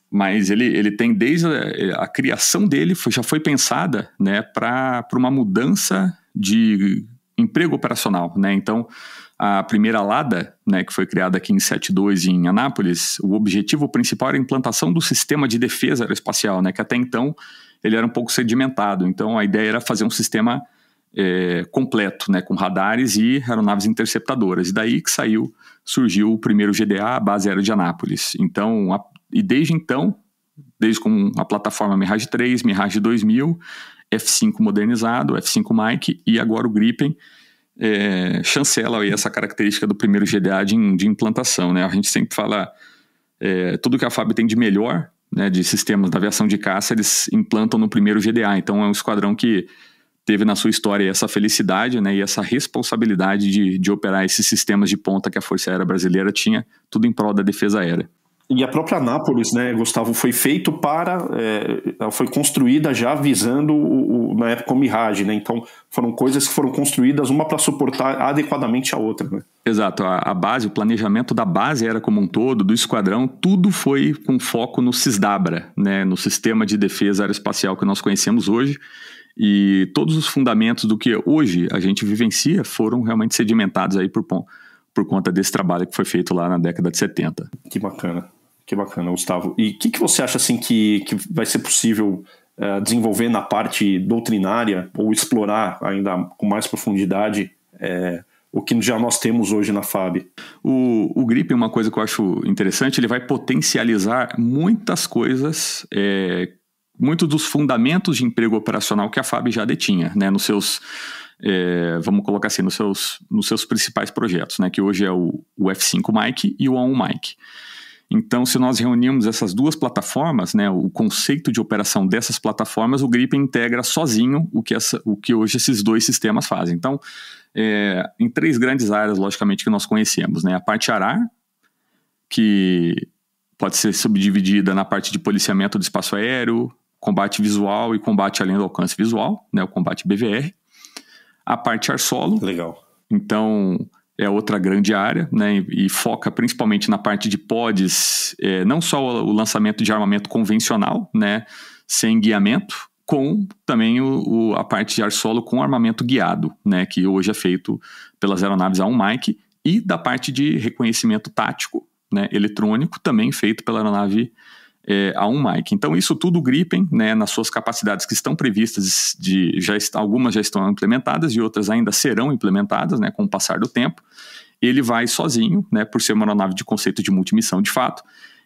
mas ele, ele tem desde a, a criação dele foi, já foi pensada né, para uma mudança de emprego operacional. Né? Então, a primeira LADA, né, que foi criada aqui em 72 em Anápolis, o objetivo principal era a implantação do sistema de defesa aeroespacial, né, que até então ele era um pouco sedimentado. Então, a ideia era fazer um sistema é, completo, né, com radares e aeronaves interceptadoras. E daí que saiu surgiu o primeiro GDA, a base era de Anápolis. Então, a, e desde então, desde com a plataforma Mirage 3, Mirage 2000, F5 modernizado, F5 Mic e agora o Gripen é, chancela aí essa característica do primeiro GDA de, de implantação. Né? A gente sempre fala é, tudo que a FAB tem de melhor né, de sistemas da aviação de caça, eles implantam no primeiro GDA. Então, é um esquadrão que teve na sua história essa felicidade né, e essa responsabilidade de, de operar esses sistemas de ponta que a Força Aérea Brasileira tinha, tudo em prol da defesa aérea. E a própria Anápolis, né, Gustavo, foi feito para, é, foi construída já visando o, o, na época o Mirage, né? Então foram coisas que foram construídas uma para suportar adequadamente a outra, né? Exato. A, a, base, o planejamento da base era como um todo, do esquadrão, tudo foi com foco no Cisdabra, né? No sistema de defesa aeroespacial que nós conhecemos hoje, e todos os fundamentos do que hoje a gente vivencia foram realmente sedimentados aí por, por conta desse trabalho que foi feito lá na década de 70. Que bacana, que bacana, Gustavo. E o que, que você acha assim que, que vai ser possível uh, desenvolver na parte doutrinária ou explorar ainda com mais profundidade é, o que já nós temos hoje na FAB. O, o GRIP, uma coisa que eu acho interessante, ele vai potencializar muitas coisas é, muito dos fundamentos de emprego operacional que a FAB já detinha, né, nos seus, é, vamos colocar assim, nos seus, nos seus principais projetos, né, que hoje é o, o F5 Mic e o A1 Mic. Então, se nós reunirmos essas duas plataformas, né, o conceito de operação dessas plataformas, o Grip integra sozinho o que, essa, o que hoje esses dois sistemas fazem. Então, é, em três grandes áreas, logicamente, que nós conhecemos. Né, a parte ARAR, que pode ser subdividida na parte de policiamento do espaço aéreo, combate visual e combate além do alcance visual, né, o combate BVR. A parte ar solo. Legal. Então, é outra grande área, né, e foca principalmente na parte de pods, é, não só o lançamento de armamento convencional, né, sem guiamento, com também o, o, a parte de ar solo com armamento guiado, né, que hoje é feito pelas aeronaves A1 Mike, e da parte de reconhecimento tático, né, eletrônico, também feito pela aeronave é, a um mic. Então, isso tudo o Gripen, né, nas suas capacidades que estão previstas, de, já algumas já estão implementadas e outras ainda serão implementadas né, com o passar do tempo, ele vai sozinho, né, por ser uma aeronave de conceito de multimissão de fato,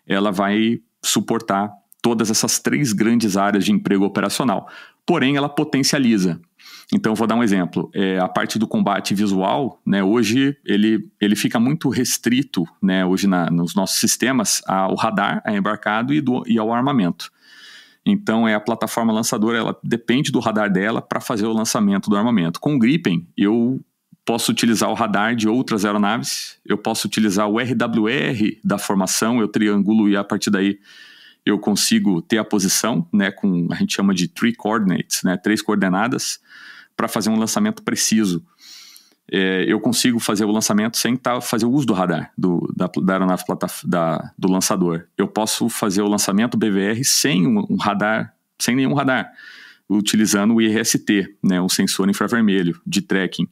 ela vai suportar todas essas três grandes áreas de emprego operacional. Porém, ela potencializa então, vou dar um exemplo. É, a parte do combate visual, né, hoje ele, ele fica muito restrito, né, hoje na, nos nossos sistemas, ao radar, ao embarcado e, do, e ao armamento. Então, é a plataforma lançadora, ela depende do radar dela para fazer o lançamento do armamento. Com o Gripen, eu posso utilizar o radar de outras aeronaves, eu posso utilizar o RWR da formação, eu triangulo e a partir daí eu consigo ter a posição, né, com a gente chama de three coordinates, né, três coordenadas para fazer um lançamento preciso. É, eu consigo fazer o lançamento sem tá, fazer o uso do radar do, da, da aeronave da, do lançador. Eu posso fazer o lançamento BVR sem um, um radar, sem nenhum radar, utilizando o IRST, né, um sensor infravermelho de tracking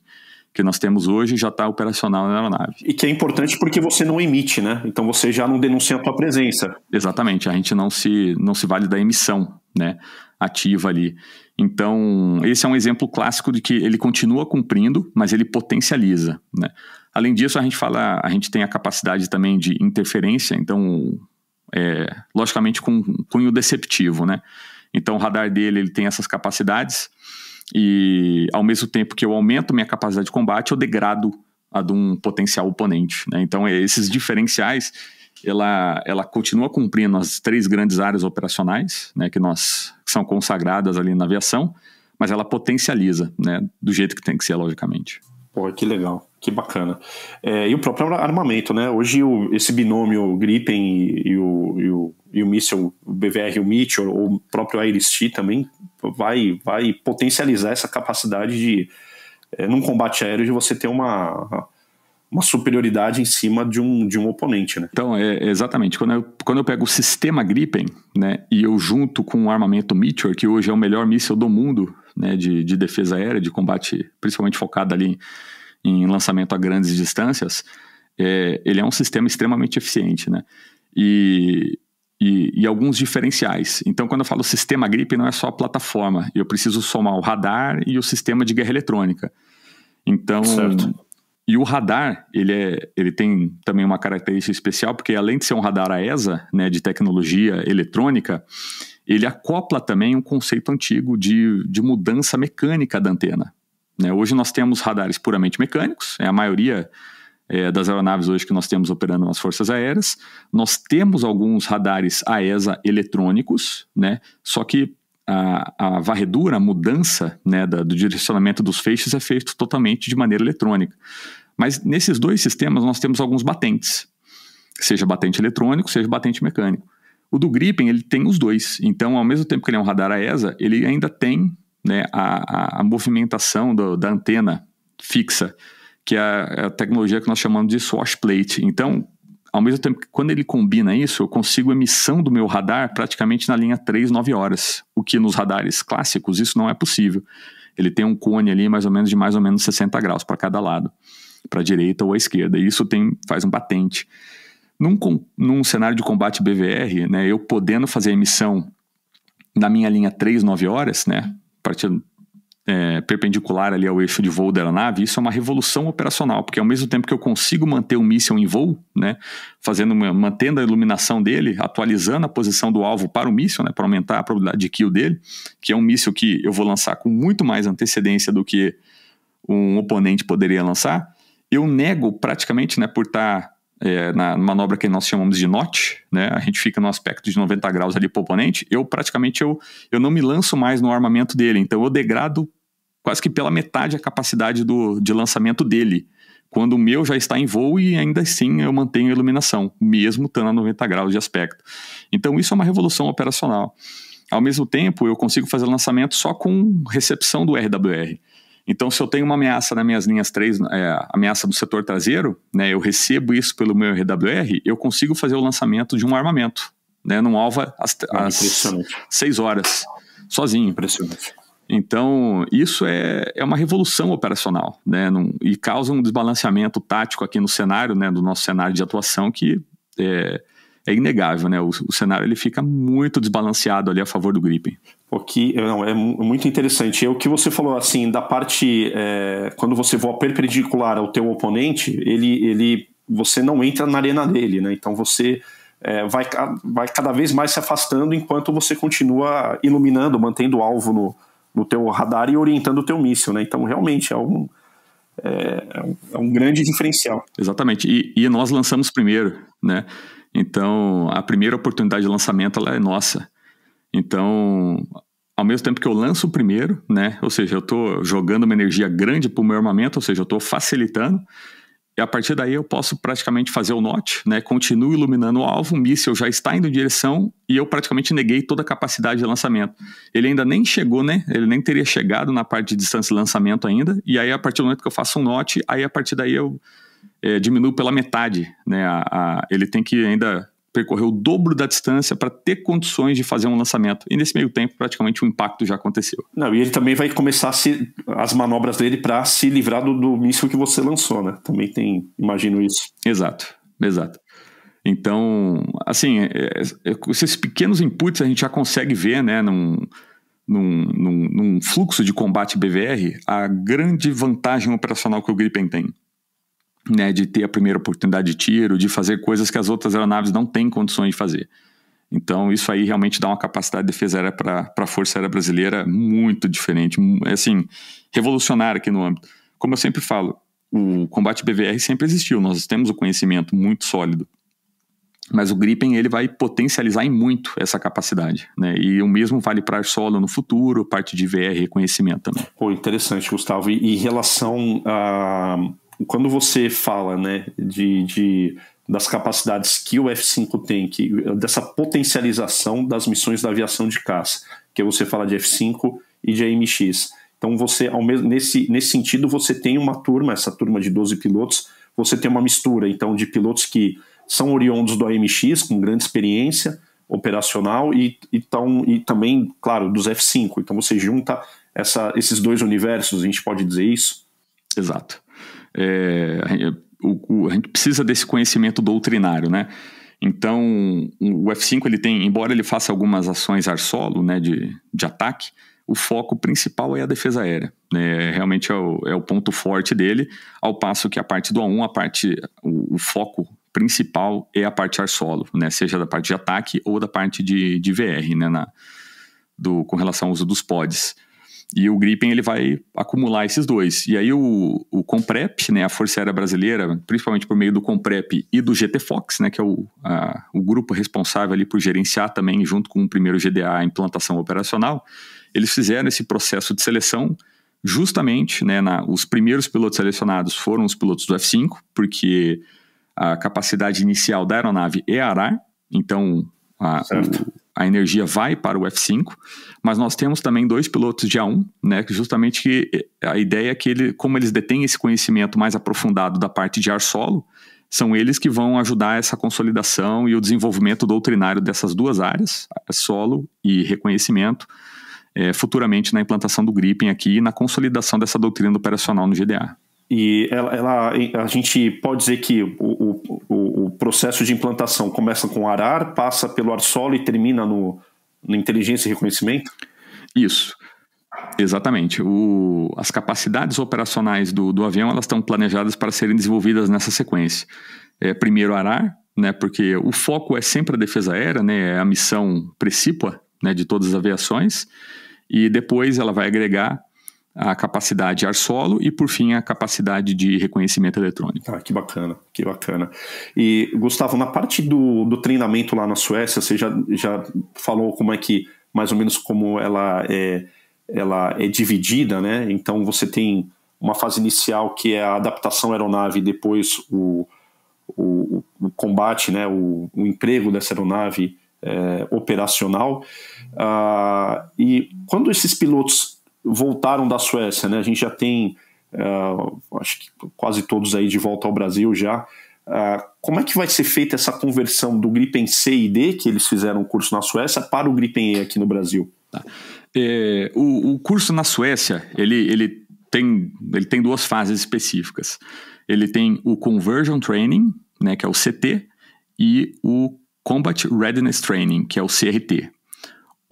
que nós temos hoje já está operacional na aeronave. E que é importante porque você não emite, né? Então você já não denuncia a sua presença. Exatamente, a gente não se, não se vale da emissão, né? ativa ali. Então, esse é um exemplo clássico de que ele continua cumprindo, mas ele potencializa. Né? Além disso, a gente fala, a gente tem a capacidade também de interferência, então, é, logicamente com cunho deceptivo, né? Então, o radar dele ele tem essas capacidades e, ao mesmo tempo que eu aumento minha capacidade de combate, eu degrado a de um potencial oponente. Né? Então, é, esses diferenciais ela, ela continua cumprindo as três grandes áreas operacionais, né, que nós que são consagradas ali na aviação, mas ela potencializa, né, do jeito que tem que ser, logicamente. Pô, que legal, que bacana. É, e o próprio armamento, né? Hoje o, esse binômio Gripen e, e, o, e, o, e o míssil, o BVR, o Mitchell, ou o próprio Iris-T também vai, vai potencializar essa capacidade de, é, num combate aéreo, de você ter uma uma superioridade em cima de um, de um oponente, né? Então, é, exatamente. Quando eu, quando eu pego o sistema Gripen, né, e eu junto com o armamento Meteor, que hoje é o melhor míssil do mundo, né, de, de defesa aérea, de combate, principalmente focado ali em, em lançamento a grandes distâncias, é, ele é um sistema extremamente eficiente, né? E, e, e, alguns diferenciais. Então, quando eu falo sistema Gripen, não é só a plataforma. Eu preciso somar o radar e o sistema de guerra eletrônica. Então... Certo e o radar, ele, é, ele tem também uma característica especial, porque além de ser um radar aesa né, de tecnologia eletrônica, ele acopla também um conceito antigo de, de mudança mecânica da antena. Né? Hoje nós temos radares puramente mecânicos, é a maioria é, das aeronaves hoje que nós temos operando nas forças aéreas. Nós temos alguns radares AESA eletrônicos, né? Só que a, a varredura, a mudança né, da, do direcionamento dos feixes é feito totalmente de maneira eletrônica. Mas nesses dois sistemas nós temos alguns batentes, seja batente eletrônico, seja batente mecânico. O do Gripen ele tem os dois, então ao mesmo tempo que ele é um radar a ESA, ele ainda tem né, a, a, movimentação do, da antena fixa, que é a, é a tecnologia que nós chamamos de swashplate. plate. Então, ao mesmo tempo que quando ele combina isso, eu consigo emissão do meu radar praticamente na linha 3, 9 horas, o que nos radares clássicos isso não é possível. Ele tem um cone ali mais ou menos de mais ou menos 60 graus para cada lado, para a direita ou a esquerda, e isso tem, faz um batente. Num, num cenário de combate BVR, né, eu podendo fazer a emissão na minha linha 3, 9 horas, né, partindo é, perpendicular ali ao eixo de voo da aeronave, isso é uma revolução operacional, porque ao mesmo tempo que eu consigo manter o um míssil em voo, né, fazendo uma, mantendo a iluminação dele, atualizando a posição do alvo para o míssil, né, para aumentar a probabilidade de kill dele, que é um míssil que eu vou lançar com muito mais antecedência do que um oponente poderia lançar, eu nego praticamente, né, por estar tá, é, na manobra que nós chamamos de NOT, né? A gente fica no aspecto de 90 graus ali o oponente. Eu praticamente eu, eu não me lanço mais no armamento dele, então eu degrado quase que pela metade a capacidade do, de lançamento dele, quando o meu já está em voo e ainda assim eu mantenho a iluminação, mesmo estando a 90 graus de aspecto. Então isso é uma revolução operacional. Ao mesmo tempo, eu consigo fazer lançamento só com recepção do RWR. Então, se eu tenho uma ameaça nas minhas linhas 3, é, ameaça do setor traseiro, né, eu recebo isso pelo meu RWR, eu consigo fazer o lançamento de um armamento, né, num alvo às, às 6 horas, sozinho. Impressionante. Então, isso é, é uma revolução operacional, né? Num, e causa um desbalanceamento tático aqui no cenário, né? Do nosso cenário de atuação que é, é inegável, né? O, o, cenário ele fica muito desbalanceado ali a favor do gripping O que é, não, é muito interessante. É o que você falou assim da parte é, quando você voa perpendicular ao teu oponente, ele, ele você não entra na arena dele, né? Então você é, vai, vai cada vez mais se afastando enquanto você continua iluminando, mantendo o alvo no, no teu radar e orientando o teu míssil, né? Então realmente é um, é, é, é um grande diferencial. Exatamente. E, e, nós lançamos primeiro, né? Então a primeira oportunidade de lançamento ela é nossa. Então ao mesmo tempo que eu lanço o primeiro, né? Ou seja, eu estou jogando uma energia grande para o meu armamento, ou seja, eu estou facilitando e a partir daí eu posso praticamente fazer o note, né? Continuo iluminando o alvo, o míssil já está indo em direção e eu praticamente neguei toda a capacidade de lançamento. Ele ainda nem chegou, né? Ele nem teria chegado na parte de distância de lançamento ainda. E aí a partir do momento que eu faço um note, aí a partir daí eu é, diminuo pela metade, né? A, a, ele tem que ainda percorreu o dobro da distância para ter condições de fazer um lançamento. E nesse meio tempo, praticamente o impacto já aconteceu. Não, e ele também vai começar se, as manobras dele para se livrar do, do míssil que você lançou, né? Também tem, imagino isso. Exato, exato. Então, assim, é, é, esses pequenos inputs a gente já consegue ver, né, num, num, num, num fluxo de combate BVR, a grande vantagem operacional que o Gripen tem né, de ter a primeira oportunidade de tiro, de fazer coisas que as outras aeronaves não têm condições de fazer. Então, isso aí realmente dá uma capacidade de defesa aérea para a Força Aérea Brasileira muito diferente, assim, revolucionária aqui no âmbito. Como eu sempre falo, o combate BVR sempre existiu, nós temos o conhecimento muito sólido. Mas o Gripen ele vai potencializar em muito essa capacidade, né? E o mesmo vale para solo no futuro, parte de VR e conhecimento também. Pô, interessante, Gustavo. E em relação a quando você fala né, de, de das capacidades que o F-5 tem, que, dessa potencialização das missões da aviação de caça, que você fala de F-5 e de AMX. Então, você, ao mesmo, nesse, nesse sentido, você tem uma turma, essa turma de 12 pilotos, você tem uma mistura, então, de pilotos que são oriundos do AMX, com grande experiência operacional, e, e, tão, e também, claro, dos F-5. Então, você junta essa, esses dois universos, a gente pode dizer isso? Exato é, o, o, a gente precisa desse conhecimento doutrinário, né? Então, o F5 ele tem, embora ele faça algumas ações ar solo, né, de, de ataque, o foco principal é a defesa aérea. né? realmente é o, é o ponto forte dele, ao passo que a parte do A1, a parte, o, o foco principal é a parte ar solo, né, seja da parte de ataque ou da parte de, de VR, né, na, do, com relação ao uso dos pods. E o Gripen ele vai acumular esses dois. E aí o, o Comprep, né, a Força Aérea Brasileira, principalmente por meio do Comprep e do GT Fox, né, que é o, a, o grupo responsável ali por gerenciar também, junto com o primeiro GDA, a implantação operacional, eles fizeram esse processo de seleção justamente, né, na, os primeiros pilotos selecionados foram os pilotos do F5, porque a capacidade inicial da aeronave é arar, então a, o, a energia vai para o F5, mas nós temos também dois pilotos de A1, né, que justamente que eh, a ideia é que ele, como eles detêm esse conhecimento mais aprofundado da parte de ar solo, são eles que vão ajudar essa consolidação e o desenvolvimento doutrinário dessas duas áreas, solo e reconhecimento, é, futuramente na implantação do gripping aqui e na consolidação dessa doutrina operacional no GDA. E ela, ela, a gente pode dizer que o, o, o, processo de implantação começa com o arar, passa pelo arsolo e termina no, no inteligência e reconhecimento? Isso. Exatamente. O, as capacidades operacionais do, do avião elas estão planejadas para serem desenvolvidas nessa sequência. É, primeiro arar, né, porque o foco é sempre a defesa aérea, né, é a missão precípua né, de todas as aviações, e depois ela vai agregar a capacidade ar-solo e, por fim, a capacidade de reconhecimento eletrônico. Ah, que bacana, que bacana. E, Gustavo, na parte do, do treinamento lá na Suécia, você já, já falou como é que, mais ou menos, como ela é, ela é dividida, né? Então, você tem uma fase inicial que é a adaptação à aeronave, depois o, o, o combate, né? o, o emprego dessa aeronave é, operacional. Ah, e quando esses pilotos voltaram da Suécia, né? A gente já tem, uh, acho que quase todos aí de volta ao Brasil já. Uh, como é que vai ser feita essa conversão do Gripen C e D, que eles fizeram o curso na Suécia, para o Gripen E aqui no Brasil? Tá. É, o, o, curso na Suécia, ele, ele, tem, ele tem duas fases específicas. Ele tem o Conversion Training, né, que é o CT, e o Combat Readiness Training, que é o CRT.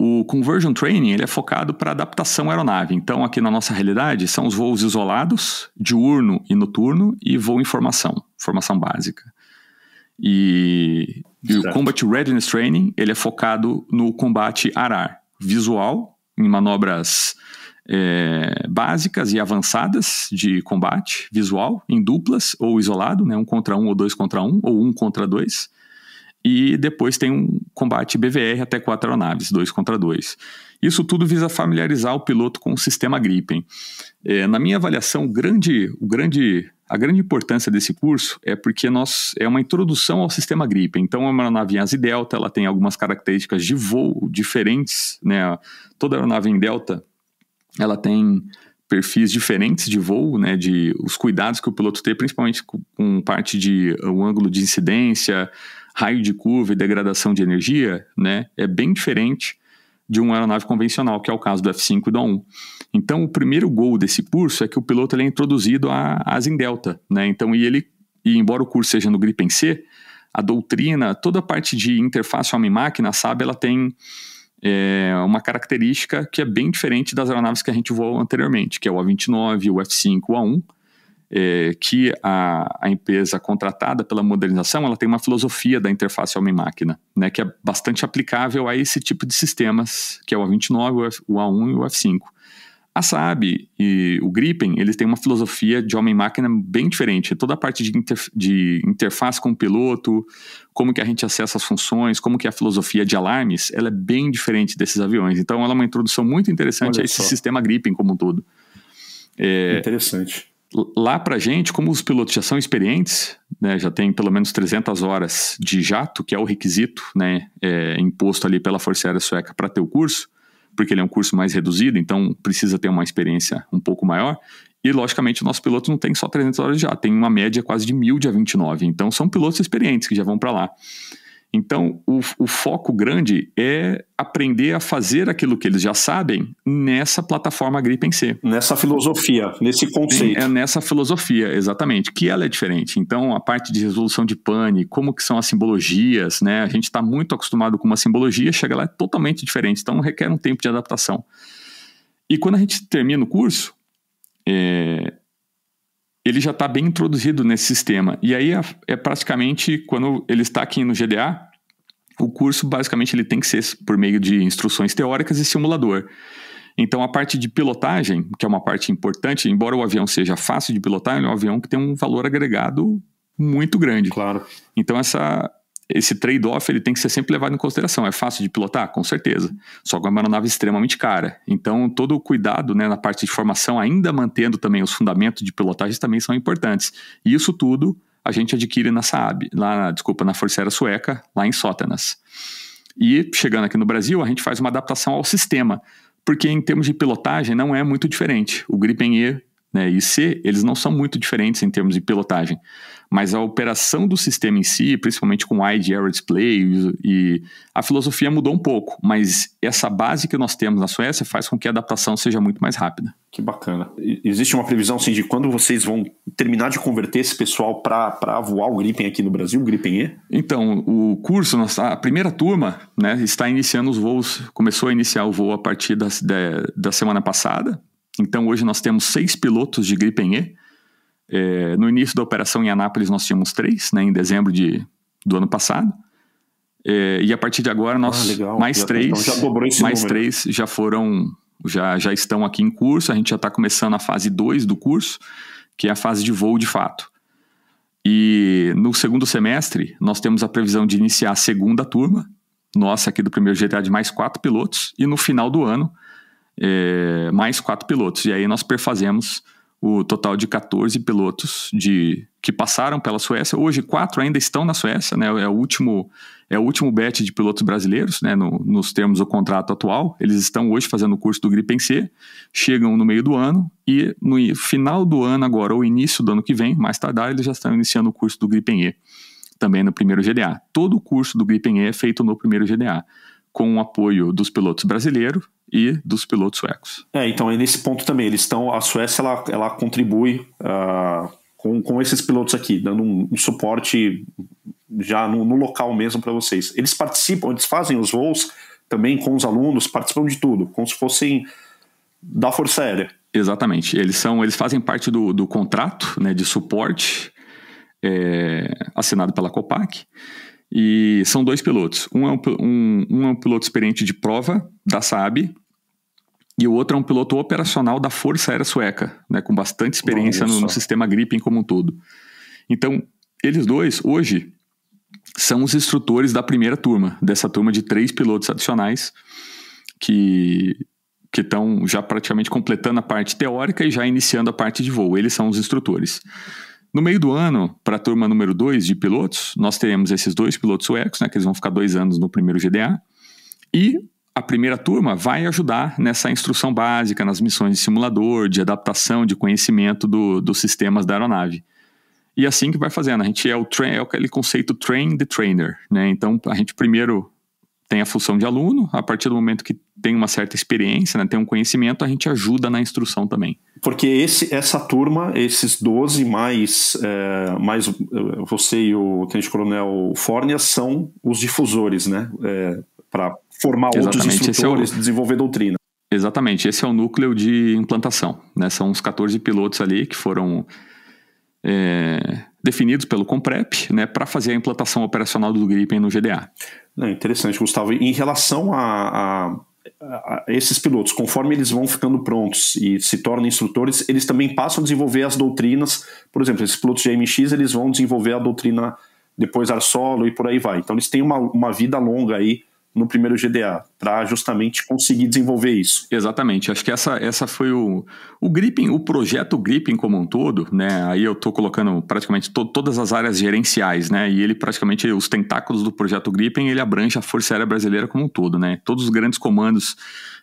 O conversion training ele é focado para adaptação aeronave. Então, aqui na nossa realidade, são os voos isolados, diurno e noturno, e voo em formação, formação básica. E, e o Combat Readiness Training ele é focado no combate arar, visual, em manobras é, básicas e avançadas de combate visual, em duplas ou isolado, né, um contra um ou dois contra um, ou um contra dois e depois tem um combate BVR até quatro aeronaves, dois contra dois. Isso tudo visa familiarizar o piloto com o sistema Gripen. É, na minha avaliação, o grande, o grande, a grande importância desse curso é porque nós é uma introdução ao sistema Gripen. Então, é uma aeronave em Asi delta, ela tem algumas características de voo diferentes. Né? Toda aeronave em delta, ela tem perfis diferentes de voo, né, de os cuidados que o piloto tem, principalmente com, com parte de o ângulo de incidência, raio de curva e degradação de energia, né, é bem diferente de uma aeronave convencional, que é o caso do F5 e do A1. Então, o primeiro gol desse curso é que o piloto ele é introduzido à asa em delta, né? Então, e ele, e embora o curso seja no Gripen C, a doutrina, toda a parte de interface homem-máquina, sabe, ela tem é, uma característica que é bem diferente das aeronaves que a gente voou anteriormente, que é o A29, o F5, o A1, é, que a, a, empresa contratada pela modernização ela tem uma filosofia da interface homem-máquina, né, que é bastante aplicável a esse tipo de sistemas, que é o A29, o A1 e o F5. A Saab e o Gripen, eles têm uma filosofia de homem-máquina bem diferente. Toda a parte de, de, interface com o piloto, como que a gente acessa as funções, como que é a filosofia de alarmes, ela é bem diferente desses aviões. Então, ela é uma introdução muito interessante Olha a esse só. sistema Gripen como um todo. É, Interessante lá para gente, como os pilotos já são experientes, né, já tem pelo menos 300 horas de jato, que é o requisito né, é, imposto ali pela Força Aérea Sueca para ter o curso, porque ele é um curso mais reduzido, então precisa ter uma experiência um pouco maior. E, logicamente, o nosso piloto não tem só 300 horas de jato, tem uma média quase de 1.000 a 29. Então, são pilotos experientes que já vão para lá. Então, o, o, foco grande é aprender a fazer aquilo que eles já sabem nessa plataforma Gripen C. Nessa filosofia, nesse conceito. é nessa filosofia, exatamente, que ela é diferente. Então, a parte de resolução de pane, como que são as simbologias, né? A gente está muito acostumado com uma simbologia, chega lá é totalmente diferente, então requer um tempo de adaptação. E quando a gente termina o curso, é, ele já está bem introduzido nesse sistema. E aí é, é praticamente quando ele está aqui no GDA, o curso basicamente ele tem que ser por meio de instruções teóricas e simulador. Então a parte de pilotagem, que é uma parte importante, embora o avião seja fácil de pilotar, é um avião que tem um valor agregado muito grande. Claro. Então essa esse trade-off ele tem que ser sempre levado em consideração. É fácil de pilotar? Com certeza. Só que é uma aeronave extremamente cara. Então, todo o cuidado né, na parte de formação, ainda mantendo também os fundamentos de pilotagem, também são importantes. E isso tudo a gente adquire na Saab, lá, desculpa, na Força Aérea Sueca, lá em Sótanas. E chegando aqui no Brasil, a gente faz uma adaptação ao sistema, porque em termos de pilotagem não é muito diferente. O Gripen E né, e C, eles não são muito diferentes em termos de pilotagem mas a operação do sistema em si, principalmente com wide area display e a filosofia mudou um pouco, mas essa base que nós temos na Suécia faz com que a adaptação seja muito mais rápida. Que bacana. Existe uma previsão assim, de quando vocês vão terminar de converter esse pessoal para voar o Gripen aqui no Brasil, o Gripen E? Então, o curso, a primeira turma né, está iniciando os voos, começou a iniciar o voo a partir da, da semana passada. Então, hoje nós temos seis pilotos de Gripen E é, no início da operação em Anápolis nós tínhamos três, né, em dezembro de, do ano passado. É, e a partir de agora nós ah, mais já, então três, então mais número. três já foram, já, já estão aqui em curso. A gente já está começando a fase 2 do curso, que é a fase de voo de fato. E no segundo semestre nós temos a previsão de iniciar a segunda turma nossa aqui do primeiro GTA de mais quatro pilotos e no final do ano é, mais quatro pilotos. E aí nós perfazemos o total de 14 pilotos de que passaram pela Suécia. Hoje, quatro ainda estão na Suécia, né? É o último, é o último batch de pilotos brasileiros, né? No, nos termos do contrato atual. Eles estão hoje fazendo o curso do Gripen C, chegam no meio do ano e no final do ano agora, ou início do ano que vem, mais tardar, eles já estão iniciando o curso do Gripen E, também no primeiro GDA. Todo o curso do Gripen E é feito no primeiro GDA com o apoio dos pilotos brasileiros e dos pilotos suecos. É, então é nesse ponto também, eles estão, a Suécia ela, ela contribui uh, com, com esses pilotos aqui, dando um, um suporte já no, no local mesmo para vocês. Eles participam, eles fazem os voos também com os alunos, participam de tudo, como se fossem da Força Aérea. Exatamente, eles são, eles fazem parte do, do contrato né, de suporte é, assinado pela Copac e são dois pilotos. Um é um, um, um é um piloto experiente de prova da Saab, e o outro é um piloto operacional da Força Aérea Sueca, né, com bastante experiência no, no, sistema Gripen como um todo. Então, eles dois, hoje, são os instrutores da primeira turma, dessa turma de três pilotos adicionais que que estão já praticamente completando a parte teórica e já iniciando a parte de voo. Eles são os instrutores. No meio do ano, para a turma número 2 de pilotos, nós teremos esses dois pilotos suecos, né, que eles vão ficar dois anos no primeiro GDA, e a primeira turma vai ajudar nessa instrução básica, nas missões de simulador, de adaptação, de conhecimento do, dos sistemas da aeronave. E é assim que vai fazendo, a gente é o é aquele conceito train the trainer, né? Então a gente primeiro tem a função de aluno, a partir do momento que tem uma certa experiência, né, tem um conhecimento, a gente ajuda na instrução também. Porque esse, essa turma, esses 12 mais, é, mais é, você e o Tenente Coronel Fornia são os difusores, né? É, Para formar Exatamente. outros instrutores, é o... desenvolver doutrina. Exatamente, esse é o núcleo de implantação. Né? São os 14 pilotos ali que foram é, definidos pelo COMPREP né, para fazer a implantação operacional do Gripen no GDA. É interessante, Gustavo. Em relação a, a esses pilotos, conforme eles vão ficando prontos e se tornam instrutores, eles também passam a desenvolver as doutrinas. Por exemplo, esses pilotos de MX, eles vão desenvolver a doutrina depois ar solo e por aí vai. Então eles têm uma, uma vida longa aí no primeiro GDA, para justamente conseguir desenvolver isso. Exatamente, acho que essa, essa foi o, o gripping, o projeto gripping como um todo, né? Aí eu estou colocando praticamente to, todas as áreas gerenciais, né? E ele praticamente, os tentáculos do projeto gripping, ele abrange a Força Aérea Brasileira como um todo, né? Todos os grandes comandos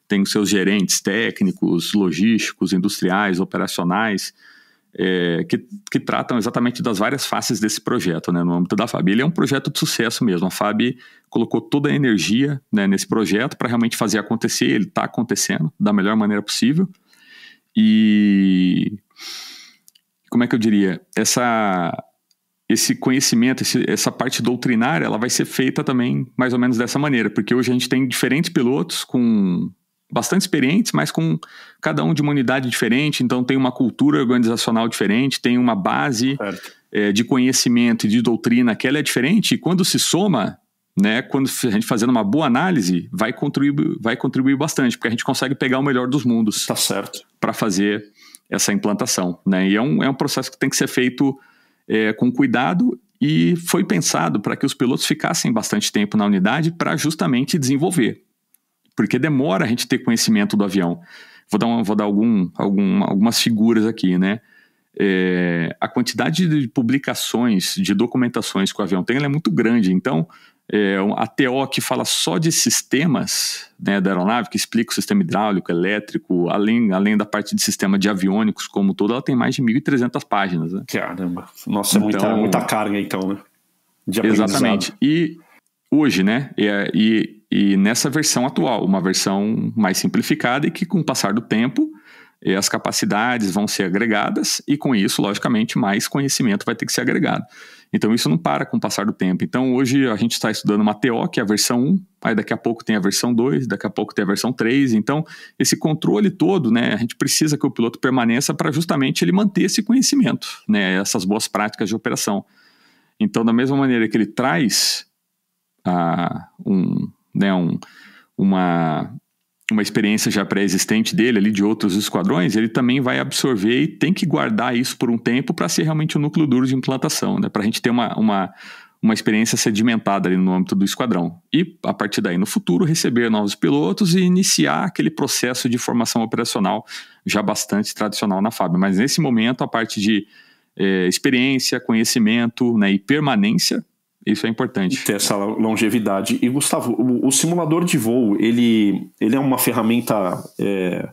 têm os seus gerentes técnicos, logísticos, industriais, operacionais, é, que, que, tratam exatamente das várias faces desse projeto, né, no âmbito da FAB. Ele é um projeto de sucesso mesmo. A FAB colocou toda a energia né, nesse projeto para realmente fazer acontecer. Ele está acontecendo da melhor maneira possível. E como é que eu diria? Essa esse conhecimento, esse, essa parte doutrinária, ela vai ser feita também mais ou menos dessa maneira, porque hoje a gente tem diferentes pilotos com bastante experientes, mas com cada um de uma unidade diferente, então tem uma cultura organizacional diferente, tem uma base é, de conhecimento e de doutrina que ela é diferente, e quando se soma, né, quando a gente fazendo uma boa análise, vai contribuir, vai contribuir bastante, porque a gente consegue pegar o melhor dos mundos. Tá certo. Para fazer essa implantação, né? E é um, é um processo que tem que ser feito é, com cuidado e foi pensado para que os pilotos ficassem bastante tempo na unidade para justamente desenvolver porque demora a gente ter conhecimento do avião. Vou dar, uma, vou dar algum, algum, algumas figuras aqui, né? É, a quantidade de publicações, de documentações que o avião tem, é muito grande. Então, é, a TO que fala só de sistemas né, da aeronave, que explica o sistema hidráulico, elétrico, além, além da parte de sistema de aviônicos como todo, ela tem mais de 1.300 páginas. Né? Caramba, nossa, então, é muita, então muita carga então, né? Exatamente. E hoje, né? É, e, e e nessa versão atual, uma versão mais simplificada e que, com o passar do tempo, eh, as capacidades vão ser agregadas e, com isso, logicamente, mais conhecimento vai ter que ser agregado. Então, isso não para com o passar do tempo. Então, hoje a gente está estudando uma TO, que é a versão 1, aí daqui a pouco tem a versão 2, daqui a pouco tem a versão 3. Então, esse controle todo, né, a gente precisa que o piloto permaneça para justamente ele manter esse conhecimento, né, essas boas práticas de operação. Então, da mesma maneira que ele traz ah, um, né, um, uma, uma experiência já pré-existente dele ali de outros esquadrões, ele também vai absorver e tem que guardar isso por um tempo para ser realmente o um núcleo duro de implantação, né? Para a gente ter uma, uma, uma experiência sedimentada ali no âmbito do esquadrão. E a partir daí, no futuro, receber novos pilotos e iniciar aquele processo de formação operacional já bastante tradicional na FAB. Mas nesse momento, a parte de é, experiência, conhecimento né, e permanência isso é importante. Ter essa longevidade. E, Gustavo, o, o simulador de voo, ele, ele é uma ferramenta. É,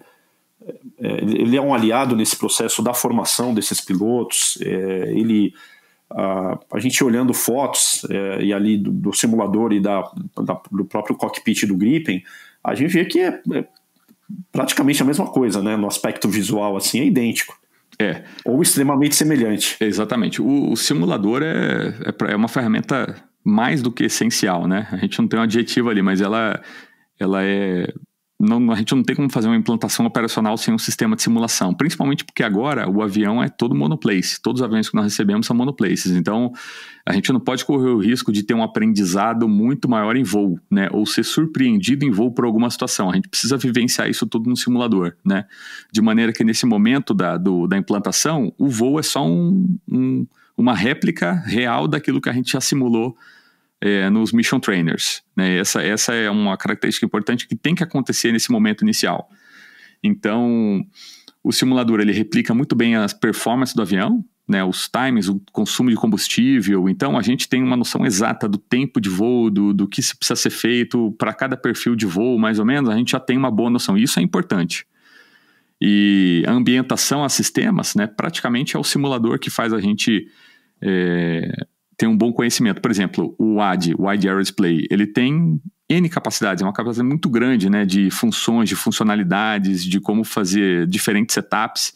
é, ele é um aliado nesse processo da formação desses pilotos. É, ele. A, a, gente olhando fotos é, e ali do, do simulador e da, da, do próprio cockpit do Gripen, a gente vê que é, é praticamente a mesma coisa, né? No aspecto visual, assim, é idêntico. É. Ou extremamente semelhante. exatamente. O, o simulador é, é, é, uma ferramenta mais do que essencial, né? A gente não tem um adjetivo ali, mas ela, ela é não, a gente não tem como fazer uma implantação operacional sem um sistema de simulação, principalmente porque agora o avião é todo monoplace, todos os aviões que nós recebemos são monoplaces, então a gente não pode correr o risco de ter um aprendizado muito maior em voo, né, ou ser surpreendido em voo por alguma situação, a gente precisa vivenciar isso tudo no simulador, né, de maneira que nesse momento da, do, da implantação, o voo é só um, um, uma réplica real daquilo que a gente já simulou é, nos mission trainers. Né? Essa, essa é uma característica importante que tem que acontecer nesse momento inicial. Então, o simulador ele replica muito bem as performances do avião, né, os times, o consumo de combustível. Então, a gente tem uma noção exata do tempo de voo, do, do que precisa ser feito para cada perfil de voo, mais ou menos. A gente já tem uma boa noção. Isso é importante. E a ambientação a sistemas, né, praticamente é o simulador que faz a gente é, tem um bom conhecimento. Por exemplo, o WAD, Wide Area Display, ele tem N capacidades, é uma capacidade muito grande né, de funções, de funcionalidades, de como fazer diferentes setups.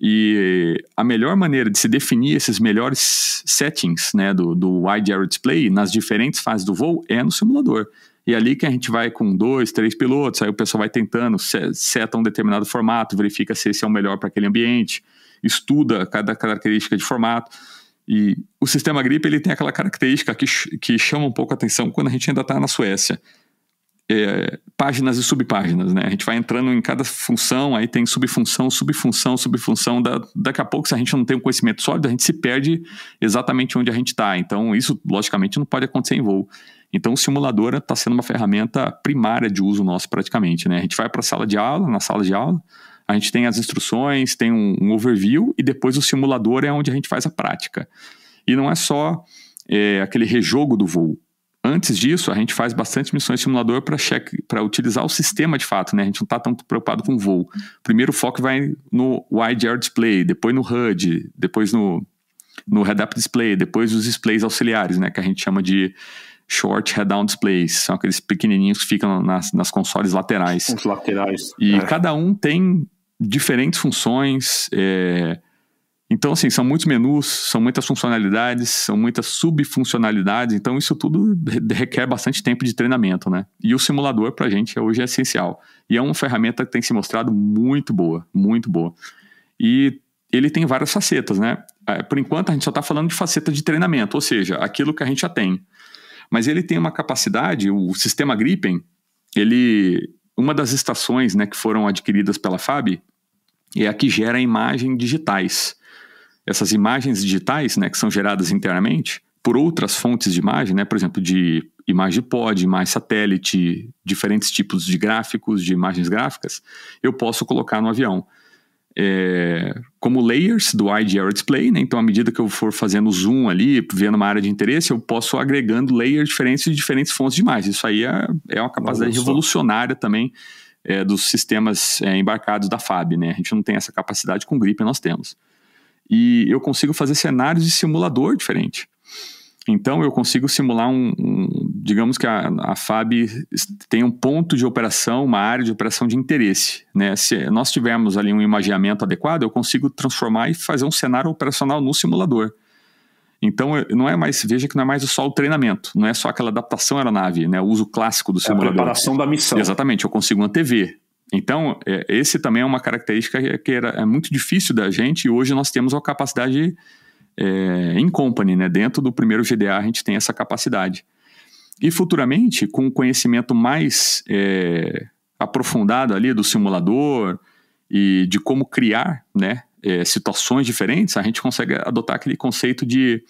E a melhor maneira de se definir esses melhores settings né, do, do Wide Area Display nas diferentes fases do voo é no simulador. E é ali que a gente vai com dois, três pilotos, aí o pessoal vai tentando, seta um determinado formato, verifica se esse é o melhor para aquele ambiente, estuda cada característica de formato. E o sistema gripe ele tem aquela característica que, que chama um pouco a atenção quando a gente ainda está na Suécia. É, páginas e subpáginas, né? A gente vai entrando em cada função, aí tem subfunção, subfunção, subfunção. Da, daqui a pouco, se a gente não tem um conhecimento sólido, a gente se perde exatamente onde a gente está. Então, isso, logicamente, não pode acontecer em voo. Então, o simulador está sendo uma ferramenta primária de uso nosso, praticamente, né? A gente vai para a sala de aula, na sala de aula, a gente tem as instruções, tem um, um overview e depois o simulador é onde a gente faz a prática. E não é só é, aquele rejogo do voo. Antes disso, a gente faz bastante missões simulador para utilizar o sistema de fato, né? A gente não está tão preocupado com o voo. Primeiro o foco vai no Wide Air Display, depois no HUD, depois no, no Head-Up Display, depois os displays auxiliares, né? Que a gente chama de Short Head-Down Displays. São aqueles pequenininhos que ficam nas, nas consoles laterais. Os laterais. E é. cada um tem diferentes funções. É... Então, assim, são muitos menus, são muitas funcionalidades, são muitas subfuncionalidades. Então, isso tudo requer bastante tempo de treinamento, né? E o simulador, para a gente, é hoje é essencial. E é uma ferramenta que tem se mostrado muito boa, muito boa. E ele tem várias facetas, né? É, por enquanto, a gente só está falando de faceta de treinamento, ou seja, aquilo que a gente já tem. Mas ele tem uma capacidade, o sistema Gripen, ele... Uma das estações né, que foram adquiridas pela FAB, e é a que gera imagens digitais. Essas imagens digitais, né, que são geradas internamente por outras fontes de imagem, né, por exemplo, de imagem de pod, imagem satélite, diferentes tipos de gráficos, de imagens gráficas, eu posso colocar no avião. É, como layers do IGR Display, né? então à medida que eu for fazendo zoom ali, vendo uma área de interesse, eu posso agregando layers diferentes de diferentes fontes de imagens. Isso aí é, é uma capacidade revolucionária também é, dos sistemas é, embarcados da FAB, né? A gente não tem essa capacidade com gripe nós temos. E eu consigo fazer cenários de simulador diferente. Então eu consigo simular um, um digamos que a, a, FAB tem um ponto de operação, uma área de operação de interesse, né? Se nós tivermos ali um imaginamento adequado, eu consigo transformar e fazer um cenário operacional no simulador. Então, não é mais, veja que não é mais só o treinamento, não é só aquela adaptação aeronave, né, o uso clássico do simulador. É a preparação da missão. Exatamente, eu consigo antever. Então, é, esse também é uma característica que era, é muito difícil da gente e hoje nós temos a capacidade é, company, né? dentro do primeiro GDA a gente tem essa capacidade. E futuramente, com o conhecimento mais é, aprofundado ali do simulador e de como criar né, é, situações diferentes, a gente consegue adotar aquele conceito de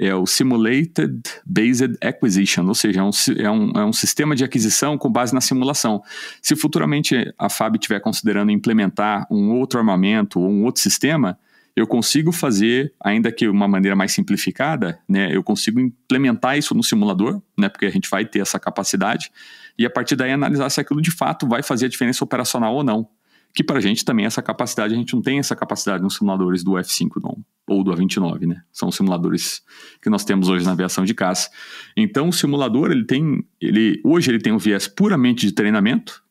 é o Simulated Based Acquisition, ou seja, é um, é, um, é um sistema de aquisição com base na simulação. Se futuramente a FAB estiver considerando implementar um outro armamento ou um outro sistema, eu consigo fazer, ainda que uma maneira mais simplificada, né, eu consigo implementar isso no simulador, né, porque a gente vai ter essa capacidade, e a partir daí analisar se aquilo de fato vai fazer a diferença operacional ou não que para a gente também essa capacidade, a gente não tem essa capacidade nos simuladores do F5 não, ou do A29, né? São simuladores que nós temos hoje na aviação de caça. Então o simulador, ele tem, ele hoje ele tem um viés puramente de treinamento,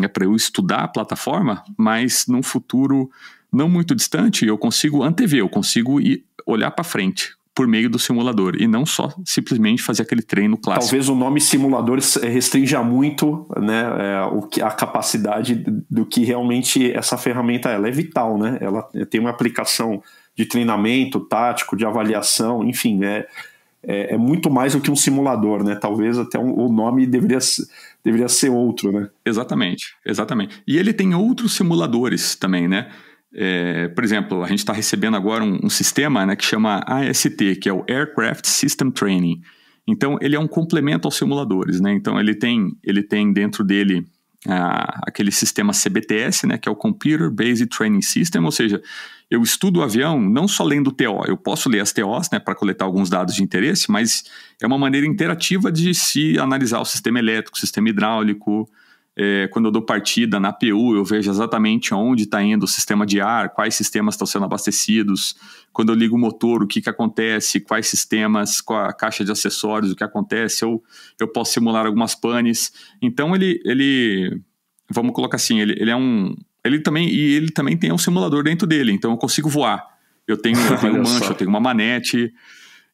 né, para eu estudar a plataforma, mas num futuro não muito distante eu consigo antever, eu consigo ir, olhar para frente por meio do simulador e não só simplesmente fazer aquele treino clássico. Talvez o nome simulador eh, restrinja muito né, é, a capacidade do que realmente essa ferramenta ela é vital, né? Ela eh, tem uma aplicação de treinamento tático, de avaliação, enfim, é, é, é muito mais do que um simulador, né? Talvez até um, o nome deveria deveria ser outro, né? Exatamente, exatamente. E ele tem outros simuladores também, né? É, por exemplo, a gente está recebendo agora um, um sistema né, que chama AST, que é o Aircraft System Training. Então, ele é um complemento aos simuladores. Né? Então, ele tem, ele tem dentro dele ah, aquele sistema CBTS, né, que é o Computer Based Training System, ou seja, eu estudo o avião não só lendo TO, eu posso ler as TOs né, para coletar alguns dados de interesse, mas é uma maneira interativa de se analisar o sistema elétrico, o sistema hidráulico, é, quando eu dou partida na PU, eu vejo exatamente onde está indo o sistema de ar, quais sistemas estão sendo abastecidos. Quando eu ligo o motor, o que, que acontece, quais sistemas, com a caixa de acessórios, o que acontece. Eu, eu posso simular algumas panes. Então, ele, ele vamos colocar assim, ele, ele é um... Ele também, e ele também tem um simulador dentro dele, então eu consigo voar. Eu tenho, eu tenho um manche, eu tenho uma manete...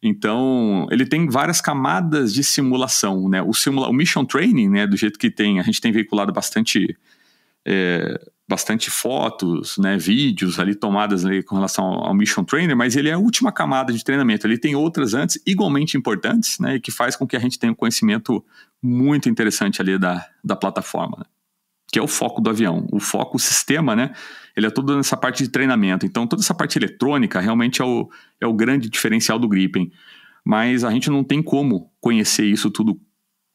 Então, ele tem várias camadas de simulação, né? O, simula o Mission Training, né, do jeito que tem, a gente tem veiculado bastante, é, bastante fotos, né, vídeos ali tomadas ali com relação ao Mission Trainer, mas ele é a última camada de treinamento. Ele tem outras antes igualmente importantes, né, e que faz com que a gente tenha um conhecimento muito interessante ali da, da plataforma. Né? que é o foco do avião. O foco, o sistema, né? Ele é todo nessa parte de treinamento. Então, toda essa parte eletrônica realmente é o, é o grande diferencial do Gripen. Mas a gente não tem como conhecer isso tudo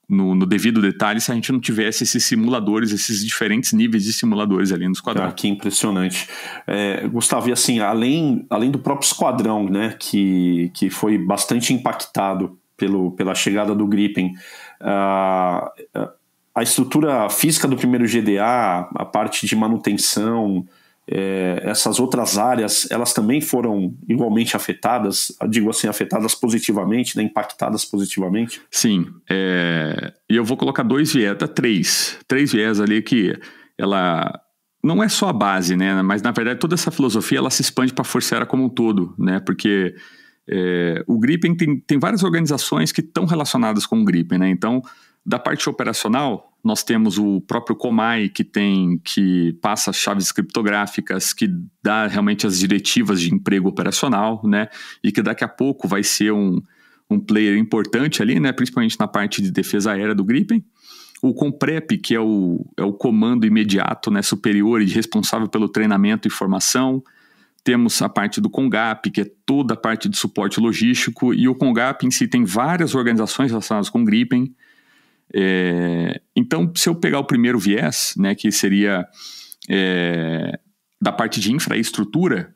no, no, devido detalhe se a gente não tivesse esses simuladores, esses diferentes níveis de simuladores ali no esquadrão. Ah, que impressionante. É, Gustavo, e assim, além, além do próprio esquadrão, né, que, que foi bastante impactado pelo, pela chegada do Gripen, uh, a estrutura física do primeiro GDA, a parte de manutenção, é, essas outras áreas, elas também foram igualmente afetadas, digo assim, afetadas positivamente, né, impactadas positivamente? Sim, é, e eu vou colocar dois viés, tá, três, três viés ali que ela não é só a base, né, mas na verdade toda essa filosofia ela se expande para a Força Aérea como um todo, né, porque é, o Gripen tem, tem várias organizações que estão relacionadas com o Gripen, né, então da parte operacional, nós temos o próprio Comai que tem que passa as chaves criptográficas, que dá realmente as diretivas de emprego operacional, né? E que daqui a pouco vai ser um, um player importante ali, né? Principalmente na parte de defesa aérea do Gripen. O Comprep, que é o, é o comando imediato, né, superior e responsável pelo treinamento e formação. Temos a parte do Congap, que é toda a parte de suporte logístico, e o Congap em si tem várias organizações relacionadas com Gripen, é, então, se eu pegar o primeiro viés, né, que seria é, da parte de infraestrutura,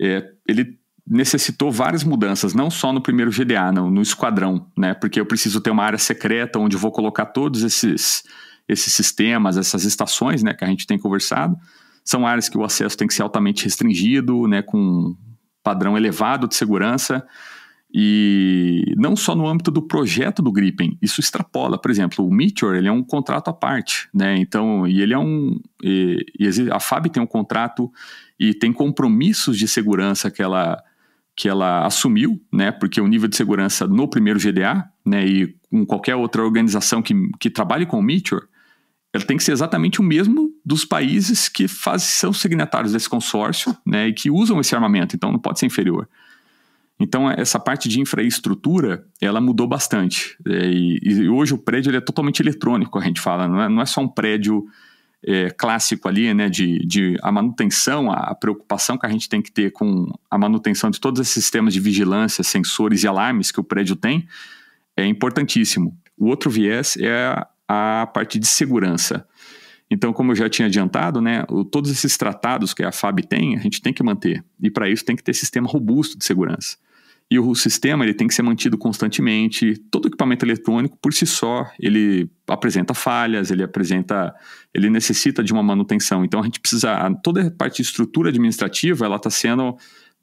é, ele necessitou várias mudanças, não só no primeiro GDA, não, no esquadrão, né, porque eu preciso ter uma área secreta onde vou colocar todos esses, esses sistemas, essas estações né, que a gente tem conversado. São áreas que o acesso tem que ser altamente restringido, né, com padrão elevado de segurança. E não só no âmbito do projeto do Gripen, isso extrapola. Por exemplo, o Meteor ele é um contrato à parte, né? Então, e ele é um. E, e a FAB tem um contrato e tem compromissos de segurança que ela, que ela assumiu, né? Porque o nível de segurança no primeiro GDA, né? E com qualquer outra organização que, que trabalhe com o Meteor, ela tem que ser exatamente o mesmo dos países que faz, são signatários desse consórcio, né? E que usam esse armamento, então não pode ser inferior. Então, essa parte de infraestrutura, ela mudou bastante. É, e, e hoje o prédio é totalmente eletrônico, a gente fala. Não é, não é só um prédio é, clássico ali, né, de, de a manutenção, a, a, preocupação que a gente tem que ter com a manutenção de todos esses sistemas de vigilância, sensores e alarmes que o prédio tem, é importantíssimo. O outro viés é a, a parte de segurança. Então, como eu já tinha adiantado, né, todos esses tratados que a FAB tem, a gente tem que manter. E para isso tem que ter sistema robusto de segurança. E o sistema ele tem que ser mantido constantemente. Todo equipamento eletrônico por si só ele apresenta falhas, ele apresenta, ele necessita de uma manutenção. Então a gente precisa toda a parte de estrutura administrativa ela está sendo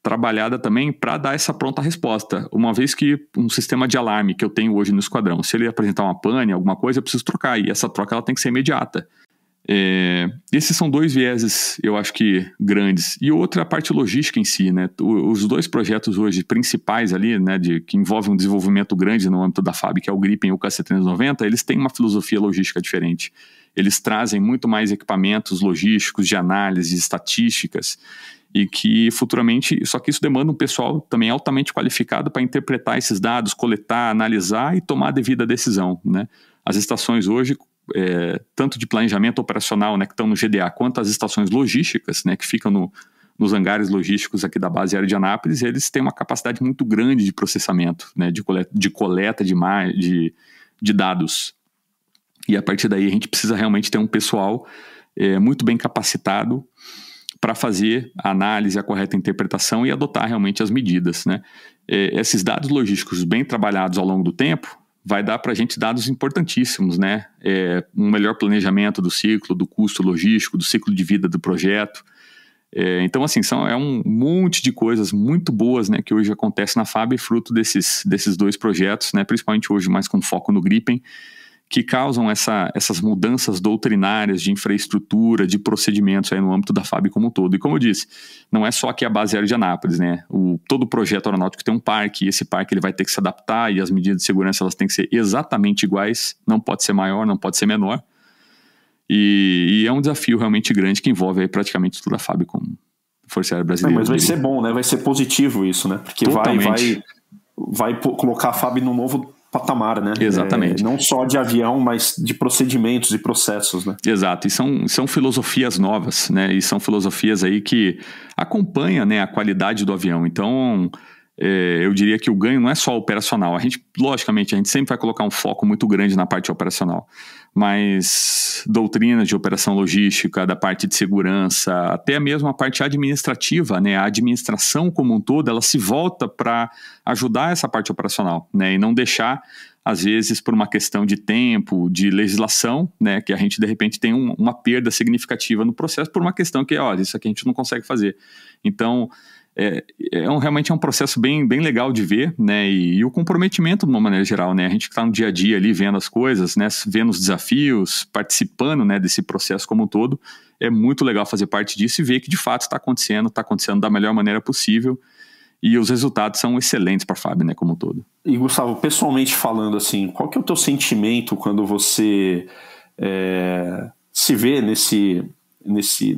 trabalhada também para dar essa pronta resposta. Uma vez que um sistema de alarme que eu tenho hoje no esquadrão, se ele apresentar uma pane, alguma coisa, eu preciso trocar e essa troca ela tem que ser imediata. É, esses são dois vieses, eu acho que grandes. E outra a parte logística em si, né? Os dois projetos hoje principais ali, né, de, que envolvem um desenvolvimento grande no âmbito da FAB, que é o Gripen e o kc 790 eles têm uma filosofia logística diferente. Eles trazem muito mais equipamentos logísticos, de análise, estatísticas, e que futuramente. Só que isso demanda um pessoal também altamente qualificado para interpretar esses dados, coletar, analisar e tomar a devida decisão, né? As estações hoje é, tanto de planejamento operacional, né, que estão no GDA, quanto as estações logísticas, né, que ficam no, nos hangares logísticos aqui da base aérea de Anápolis, eles têm uma capacidade muito grande de processamento, né, de coleta de, coleta de, de, de dados. E a partir daí a gente precisa realmente ter um pessoal é, muito bem capacitado para fazer a análise, a correta interpretação e adotar realmente as medidas. Né? É, esses dados logísticos bem trabalhados ao longo do tempo, vai dar para a gente dados importantíssimos, né? É, um melhor planejamento do ciclo, do custo logístico, do ciclo de vida do projeto. É, então, assim, são, é um monte de coisas muito boas né, que hoje acontece na FAB, fruto desses, desses dois projetos, né, principalmente hoje mais com foco no Gripen, que causam essa, essas mudanças doutrinárias de infraestrutura, de procedimentos aí no âmbito da FAB como um todo. E como eu disse, não é só aqui a base aérea de Anápolis, né? O, todo projeto aeronáutico tem um parque, e esse parque ele vai ter que se adaptar e as medidas de segurança elas têm que ser exatamente iguais, não pode ser maior, não pode ser menor. E, e é um desafio realmente grande que envolve aí praticamente toda a FAB como Força Aérea Brasileira. Não, mas vai ser bom, né? Vai ser positivo isso, né? Porque Totalmente. vai, vai, vai colocar a FAB num novo patamar, né? Exatamente. É, não só de avião, mas de procedimentos e processos, né? Exato. E são, são filosofias novas, né? E são filosofias aí que acompanham né, a qualidade do avião. Então, é, eu diria que o ganho não é só operacional. A gente, logicamente, a gente sempre vai colocar um foco muito grande na parte operacional mas doutrinas de operação logística, da parte de segurança, até mesmo a parte administrativa, né? A administração como um todo, ela se volta para ajudar essa parte operacional, né? E não deixar às vezes por uma questão de tempo, de legislação, né, que a gente de repente tem um, uma perda significativa no processo por uma questão que, olha, isso aqui a gente não consegue fazer. Então, é, é um, realmente é um processo bem, bem legal de ver, né? E, e o comprometimento de uma maneira geral, né? A gente que está no dia a dia ali vendo as coisas, né? Vendo os desafios, participando, né? Desse processo como um todo, é muito legal fazer parte disso e ver que de fato está acontecendo, está acontecendo da melhor maneira possível e os resultados são excelentes para a FAB, né? Como um todo. E Gustavo, pessoalmente falando assim, qual que é o teu sentimento quando você é, se vê nesse nesse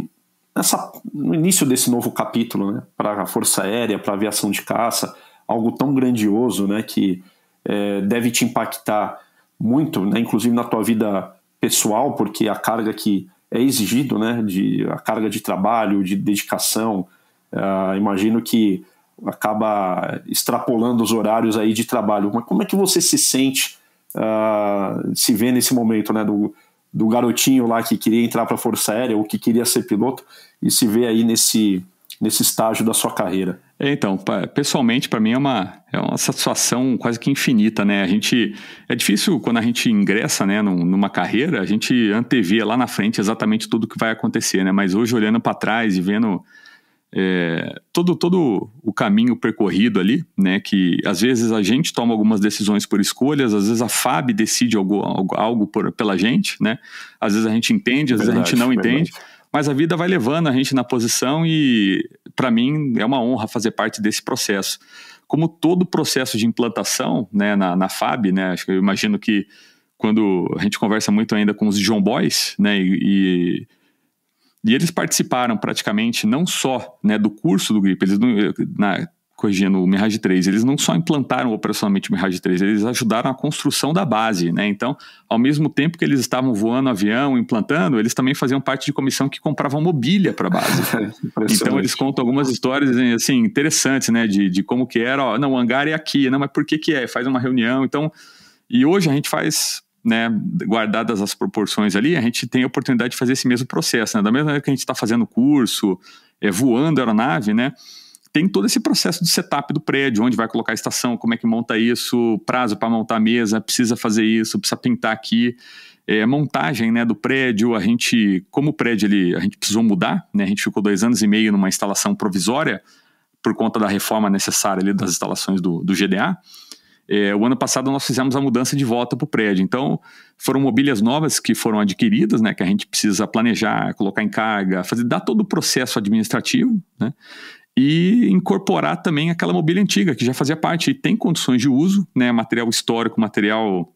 nessa, no início desse novo capítulo, né, para a Força Aérea, para a aviação de caça, algo tão grandioso né, que é, deve te impactar muito, né, inclusive na tua vida pessoal, porque a carga que é exigido, né, de, a carga de trabalho, de dedicação, uh, imagino que acaba extrapolando os horários aí de trabalho. Mas como é que você se sente, uh, se vê nesse momento, né, do, do garotinho lá que queria entrar para a Força Aérea ou que queria ser piloto e se vê aí nesse, nesse estágio da sua carreira? É, então, pessoalmente, para mim é uma, é uma satisfação quase que infinita, né? A gente é difícil quando a gente ingressa, né, numa carreira, a gente antevia lá na frente exatamente tudo o que vai acontecer, né? Mas hoje olhando para trás e vendo é, todo, todo o caminho percorrido ali, né, que às vezes a gente toma algumas decisões por escolhas, às vezes a FAB decide algo, algo por, pela gente, né, às vezes a gente entende, às verdade, vezes a gente não verdade. entende, mas a vida vai levando a gente na posição e para mim é uma honra fazer parte desse processo. Como todo processo de implantação né, na, na FAB, né, acho que eu imagino que quando a gente conversa muito ainda com os John Boys, né, e, e e eles participaram praticamente não só né, do curso do GRIP, eles, eh, na, corrigindo o Mirage 3, eles não só implantaram operacionalmente o Mirage 3, eles ajudaram a construção da base, né? Então, ao mesmo tempo que eles estavam voando avião, implantando, eles também faziam parte de comissão que compravam mobília para a base. É então, eles contam algumas histórias, eh, assim, interessantes, né? De, de como que era, ó, não, o hangar é aqui, não, mas por que que é? Faz uma reunião, então... E hoje a gente faz né, guardadas as proporções ali, a gente tem a oportunidade de fazer esse mesmo processo. Né? Da mesma maneira que a gente está fazendo curso, é, voando a aeronave, né, tem todo esse processo de setup do prédio, onde vai colocar a estação, como é que monta isso, prazo para montar a mesa, precisa fazer isso, precisa pintar aqui. É, montagem né, do prédio, a gente, como o prédio a gente precisou mudar, né, a gente ficou dois anos e meio numa instalação provisória por conta da reforma necessária ali das instalações do, do GDA. É, o ano passado nós fizemos a mudança de volta para o prédio. Então, foram mobílias novas que foram adquiridas, né, que a gente precisa planejar, colocar em carga, fazer, dar todo o processo administrativo, né, e incorporar também aquela mobília antiga que já fazia parte e tem condições de uso, né, material histórico, material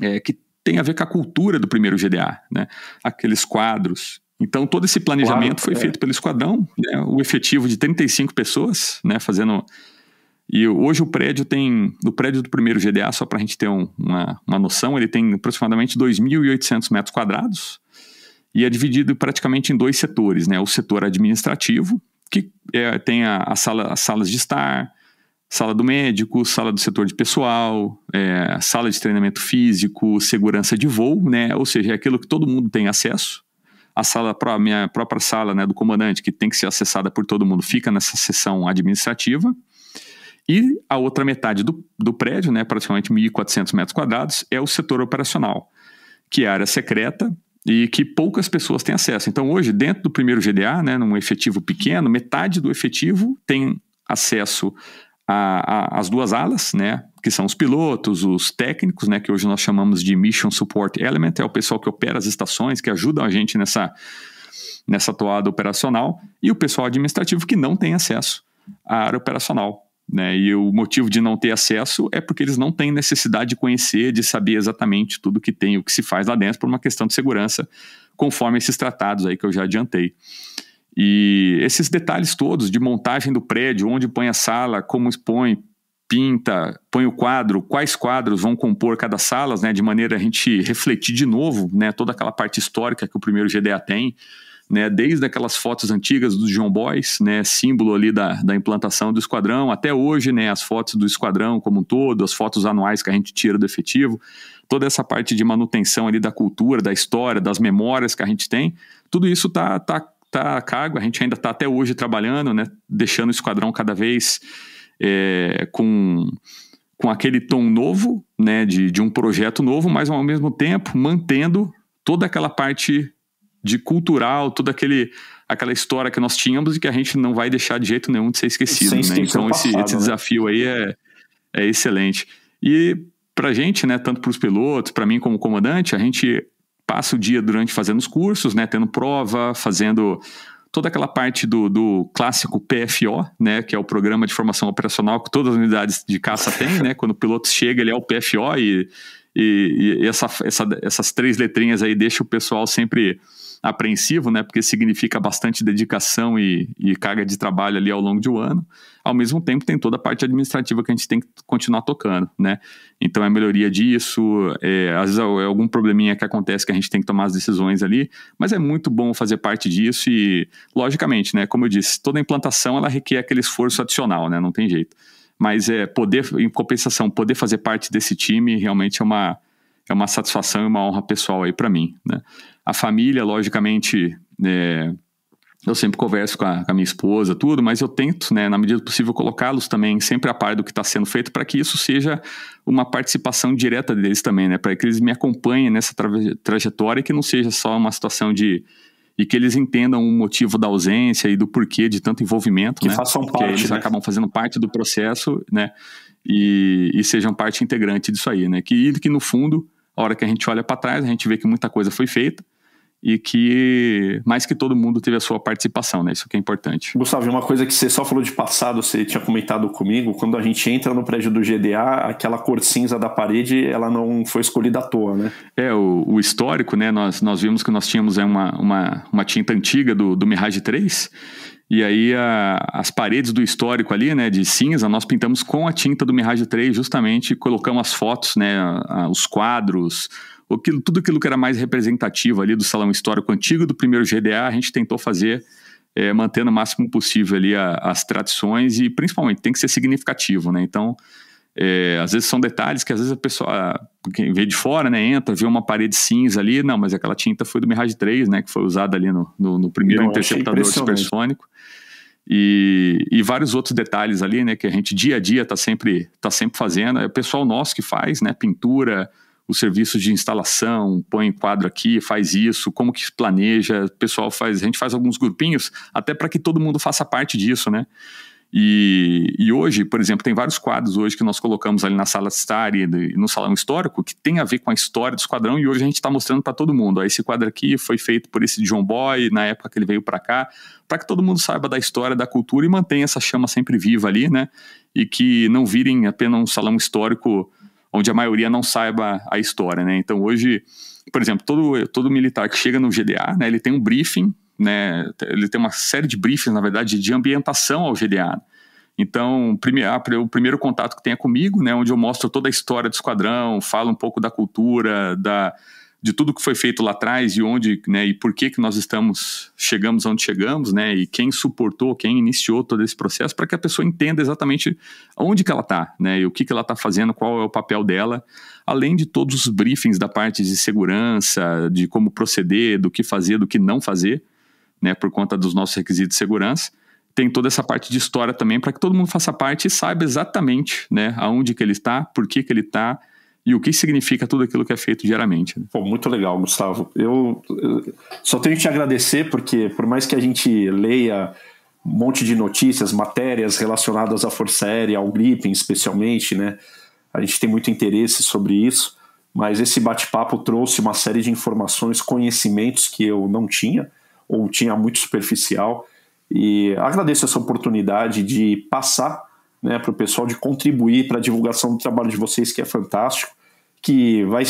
é, que tem a ver com a cultura do primeiro GDA, né, aqueles quadros. Então, todo esse planejamento claro, foi é. feito pelo esquadrão, né, o efetivo de 35 pessoas, né, fazendo e hoje o prédio tem, no prédio do primeiro GDA, só para a gente ter um, uma, uma noção, ele tem aproximadamente 2.800 metros quadrados e é dividido praticamente em dois setores, né? O setor administrativo, que é, tem a, a sala, as salas de estar, sala do médico, sala do setor de pessoal, é, sala de treinamento físico, segurança de voo, né? Ou seja, é aquilo que todo mundo tem acesso. A sala, a minha própria sala né, do comandante, que tem que ser acessada por todo mundo, fica nessa seção administrativa. E a outra metade do, do prédio, né, praticamente 1.400 metros quadrados, é o setor operacional, que é a área secreta e que poucas pessoas têm acesso. Então, hoje, dentro do primeiro GDA, né, num efetivo pequeno, metade do efetivo tem acesso às duas alas, né, que são os pilotos, os técnicos, né, que hoje nós chamamos de Mission Support Element, é o pessoal que opera as estações, que ajuda a gente nessa, nessa toada operacional, e o pessoal administrativo que não tem acesso à área operacional. Né? E o motivo de não ter acesso é porque eles não têm necessidade de conhecer, de saber exatamente tudo que tem, o que se faz lá dentro, por uma questão de segurança, conforme esses tratados aí que eu já adiantei. E esses detalhes todos de montagem do prédio, onde põe a sala, como expõe, pinta, põe o quadro, quais quadros vão compor cada sala, né, de maneira a gente refletir de novo né, toda aquela parte histórica que o primeiro GDA tem, né, desde aquelas fotos antigas dos John Boys, né, símbolo ali da, da implantação do esquadrão, até hoje, né, as fotos do esquadrão como um todo, as fotos anuais que a gente tira do efetivo, toda essa parte de manutenção ali da cultura, da história, das memórias que a gente tem, tudo isso tá, tá, tá a cargo, a gente ainda está até hoje trabalhando, né, deixando o esquadrão cada vez é, com com aquele tom novo, né, de, de um projeto novo, mas ao mesmo tempo mantendo toda aquela parte de cultural, toda aquele, aquela história que nós tínhamos e que a gente não vai deixar de jeito nenhum de ser esquecido. Né? Então, passado, esse, esse, né? desafio né? aí é, é excelente. E para a gente, né, tanto para os pilotos, para mim como comandante, a gente passa o dia durante fazendo os cursos, né, tendo prova, fazendo toda aquela parte do, do clássico PFO, né, que é o Programa de Formação Operacional que todas as unidades de caça têm, né, quando o piloto chega ele é o PFO e, e, e essa, essa, essas três letrinhas aí deixa o pessoal sempre apreensivo, né? Porque significa bastante dedicação e, e carga de trabalho ali ao longo de um ano. Ao mesmo tempo, tem toda a parte administrativa que a gente tem que continuar tocando, né? Então, é melhoria disso, é, às vezes é, é algum probleminha que acontece que a gente tem que tomar as decisões ali, mas é muito bom fazer parte disso e, logicamente, né? Como eu disse, toda implantação, ela requer aquele esforço adicional, né? Não tem jeito. Mas é poder, em compensação, poder fazer parte desse time realmente é uma é uma satisfação e uma honra pessoal aí para mim. Né? A família, logicamente, é, eu sempre converso com a, com a, minha esposa, tudo, mas eu tento, né, na medida do possível, colocá-los também sempre a par do que está sendo feito, para que isso seja uma participação direta deles também, né, para que eles me acompanhem nessa tra trajetória e que não seja só uma situação de. e que eles entendam o motivo da ausência e do porquê de tanto envolvimento, que né, façam parte, eles né? acabam fazendo parte do processo, né, e, e sejam parte integrante disso aí, né, que, que no fundo a hora que a gente olha para trás, a gente vê que muita coisa foi feita e que mais que todo mundo teve a sua participação, né? Isso que é importante. Gustavo, uma coisa que você só falou de passado, você tinha comentado comigo, quando a gente entra no prédio do GDA, aquela cor cinza da parede, ela não foi escolhida à toa, né? É, o, o histórico, né? Nós, nós vimos que nós tínhamos é, uma, uma, uma tinta antiga do, do Mirage 3 e aí a, as paredes do histórico ali, né, de cinza, nós pintamos com a tinta do Mirage 3, justamente colocamos as fotos, né, a, os quadros, aquilo, tudo aquilo que era mais representativo ali do salão histórico antigo do primeiro GDA, a gente tentou fazer é, mantendo o máximo possível ali a, as tradições e principalmente tem que ser significativo, né? Então é, às vezes são detalhes que às vezes a pessoa, quem vê de fora, né, entra, vê uma parede cinza ali, não, mas aquela tinta foi do Mirage 3, né, que foi usada ali no, no, no primeiro não, interceptador supersônico. E, e, vários outros detalhes ali, né, que a gente dia a dia está sempre, tá sempre fazendo. É o pessoal nosso que faz, né, pintura, os serviços de instalação, põe quadro aqui, faz isso, como que planeja, o pessoal faz, a gente faz alguns grupinhos, até para que todo mundo faça parte disso, né. E, e, hoje, por exemplo, tem vários quadros hoje que nós colocamos ali na sala de estar e no salão histórico que tem a ver com a história do esquadrão e hoje a gente está mostrando para todo mundo. esse quadro aqui foi feito por esse John Boy na época que ele veio para cá, para que todo mundo saiba da história, da cultura e mantenha essa chama sempre viva ali, né? E que não virem apenas um salão histórico onde a maioria não saiba a história, né? Então hoje, por exemplo, todo, todo militar que chega no GDA, né, ele tem um briefing né, ele tem uma série de briefings, na verdade, de ambientação ao GDA. Né. Então, primeiro, ah, o primeiro contato que tenha é comigo, né, onde eu mostro toda a história do esquadrão, falo um pouco da cultura, da, de tudo que foi feito lá atrás e onde, né, e por que que nós estamos chegamos onde chegamos, né, e quem suportou, quem iniciou todo esse processo, para que a pessoa entenda exatamente onde que ela está, né, e o que que ela está fazendo, qual é o papel dela, além de todos os briefings da parte de segurança, de como proceder, do que fazer, do que não fazer né, por conta dos nossos requisitos de segurança. Tem toda essa parte de história também para que todo mundo faça parte e saiba exatamente né, aonde que ele está, por que, que ele está e o que significa tudo aquilo que é feito diariamente. Né? Pô, muito legal, Gustavo. Eu, eu só tenho que te agradecer porque por mais que a gente leia um monte de notícias, matérias relacionadas à Força Aérea, ao Gripen especialmente, né? A gente tem muito interesse sobre isso, mas esse bate-papo trouxe uma série de informações, conhecimentos que eu não tinha ou tinha muito superficial. E agradeço essa oportunidade de passar né, para o pessoal, de contribuir para a divulgação do trabalho de vocês, que é fantástico, que vai,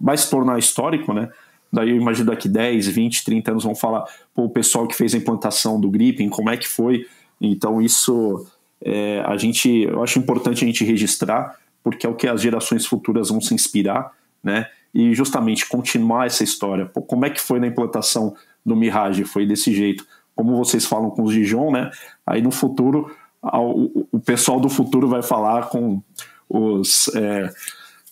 vai se tornar histórico, né? Daí eu imagino daqui 10, 20, 30 anos vão falar, pô, o pessoal que fez a implantação do gripping, como é que foi? Então isso é, a gente, eu acho importante a gente registrar, porque é o que as gerações futuras vão se inspirar, né? E justamente continuar essa história. Pô, como é que foi na implantação do Mirage foi desse jeito, como vocês falam com os Dijon, né? Aí no futuro, o pessoal do futuro vai falar com os. É,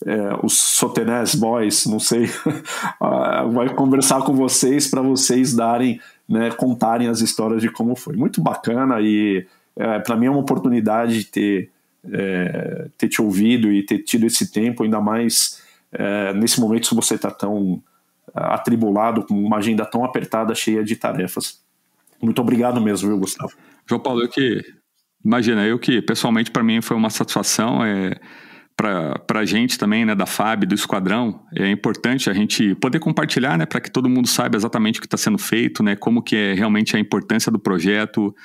é, os Sotenés Boys, não sei, ah, vai conversar com vocês para vocês darem, né, contarem as histórias de como foi. Muito bacana e é, para mim é uma oportunidade ter, é, ter te ouvido e ter tido esse tempo, ainda mais é, nesse momento se você está tão atribulado, com uma agenda tão apertada, cheia de tarefas. Muito obrigado mesmo, viu, Gustavo? João Paulo, eu que. Imagina, eu que pessoalmente para mim foi uma satisfação. É, para a gente também, né, da FAB, do Esquadrão, é importante a gente poder compartilhar, né, para que todo mundo saiba exatamente o que está sendo feito, né, como que é realmente a importância do projeto,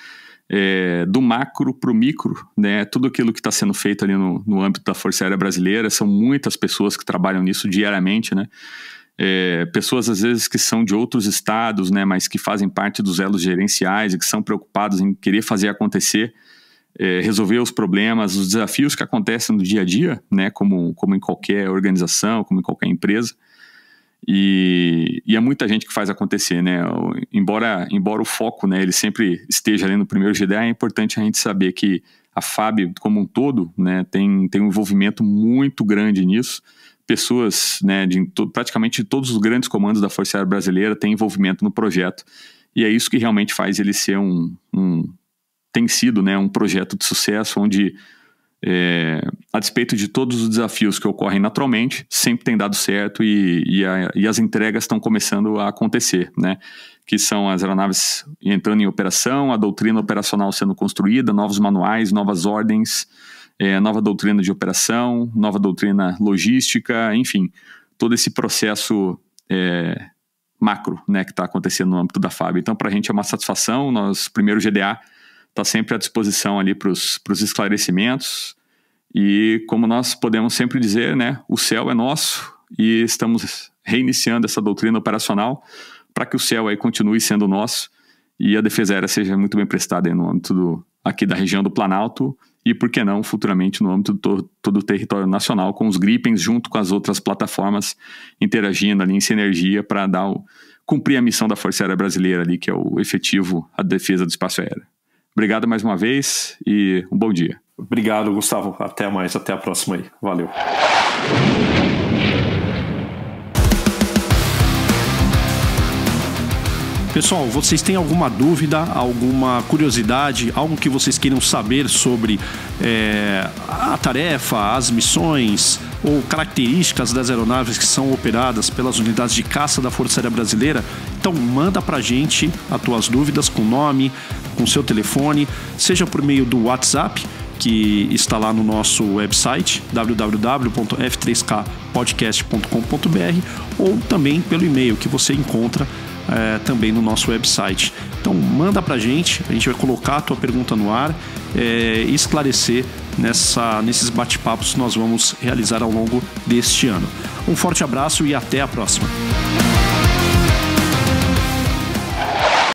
é, do macro para o micro, né, tudo aquilo que está sendo feito ali no, no âmbito da Força Aérea Brasileira, são muitas pessoas que trabalham nisso diariamente, né, é, pessoas às vezes que são de outros estados, né, mas que fazem parte dos elos gerenciais e que são preocupados em querer fazer acontecer, é, resolver os problemas, os desafios que acontecem no dia a dia, né, como, como em qualquer organização, como em qualquer empresa. E, e é muita gente que faz acontecer, né? Embora, embora o foco, né, ele sempre esteja ali no primeiro GDA, é importante a gente saber que a FAB como um todo, né, tem, tem um envolvimento muito grande nisso pessoas, né, de praticamente todos os grandes comandos da Força Aérea Brasileira têm envolvimento no projeto. E é isso que realmente faz ele ser um. um tem sido né, um projeto de sucesso onde, é, a despeito de todos os desafios que ocorrem naturalmente, sempre tem dado certo e, e, a, e as entregas estão começando a acontecer. Né? que são as aeronaves entrando em operação, a doutrina operacional sendo construída, novos manuais, novas ordens, é, nova doutrina de operação, nova doutrina logística, enfim, todo esse processo é, macro né, que está acontecendo no âmbito da FAB. Então, para a gente é uma satisfação, nosso primeiro GDA está sempre à disposição ali para os esclarecimentos. E como nós podemos sempre dizer, né, o céu é nosso e estamos reiniciando essa doutrina operacional para que o céu aí continue sendo nosso e a defesa aérea seja muito bem prestada no âmbito do, aqui da região do Planalto e, por que não, futuramente no âmbito do todo o território nacional, com os Gripens junto com as outras plataformas interagindo ali em sinergia para dar o, cumprir a missão da Força Aérea Brasileira ali, que é o efetivo a defesa do espaço aéreo. Obrigado mais uma vez e um bom dia. Obrigado, Gustavo. Até mais, até a próxima aí. Valeu. Pessoal, vocês têm alguma dúvida, alguma curiosidade, algo que vocês queiram saber sobre é, a tarefa, as missões ou características das aeronaves que são operadas pelas unidades de caça da Força Aérea Brasileira? Então manda a gente as tuas dúvidas com nome, com seu telefone, seja por meio do WhatsApp, que está lá no nosso website www.f3kpodcast.com.br ou também pelo e-mail que você encontra é, também no nosso website. Então manda para a gente, a gente vai colocar a tua pergunta no ar é, e esclarecer nessa, nesses bate-papos que nós vamos realizar ao longo deste ano. Um forte abraço e até a próxima.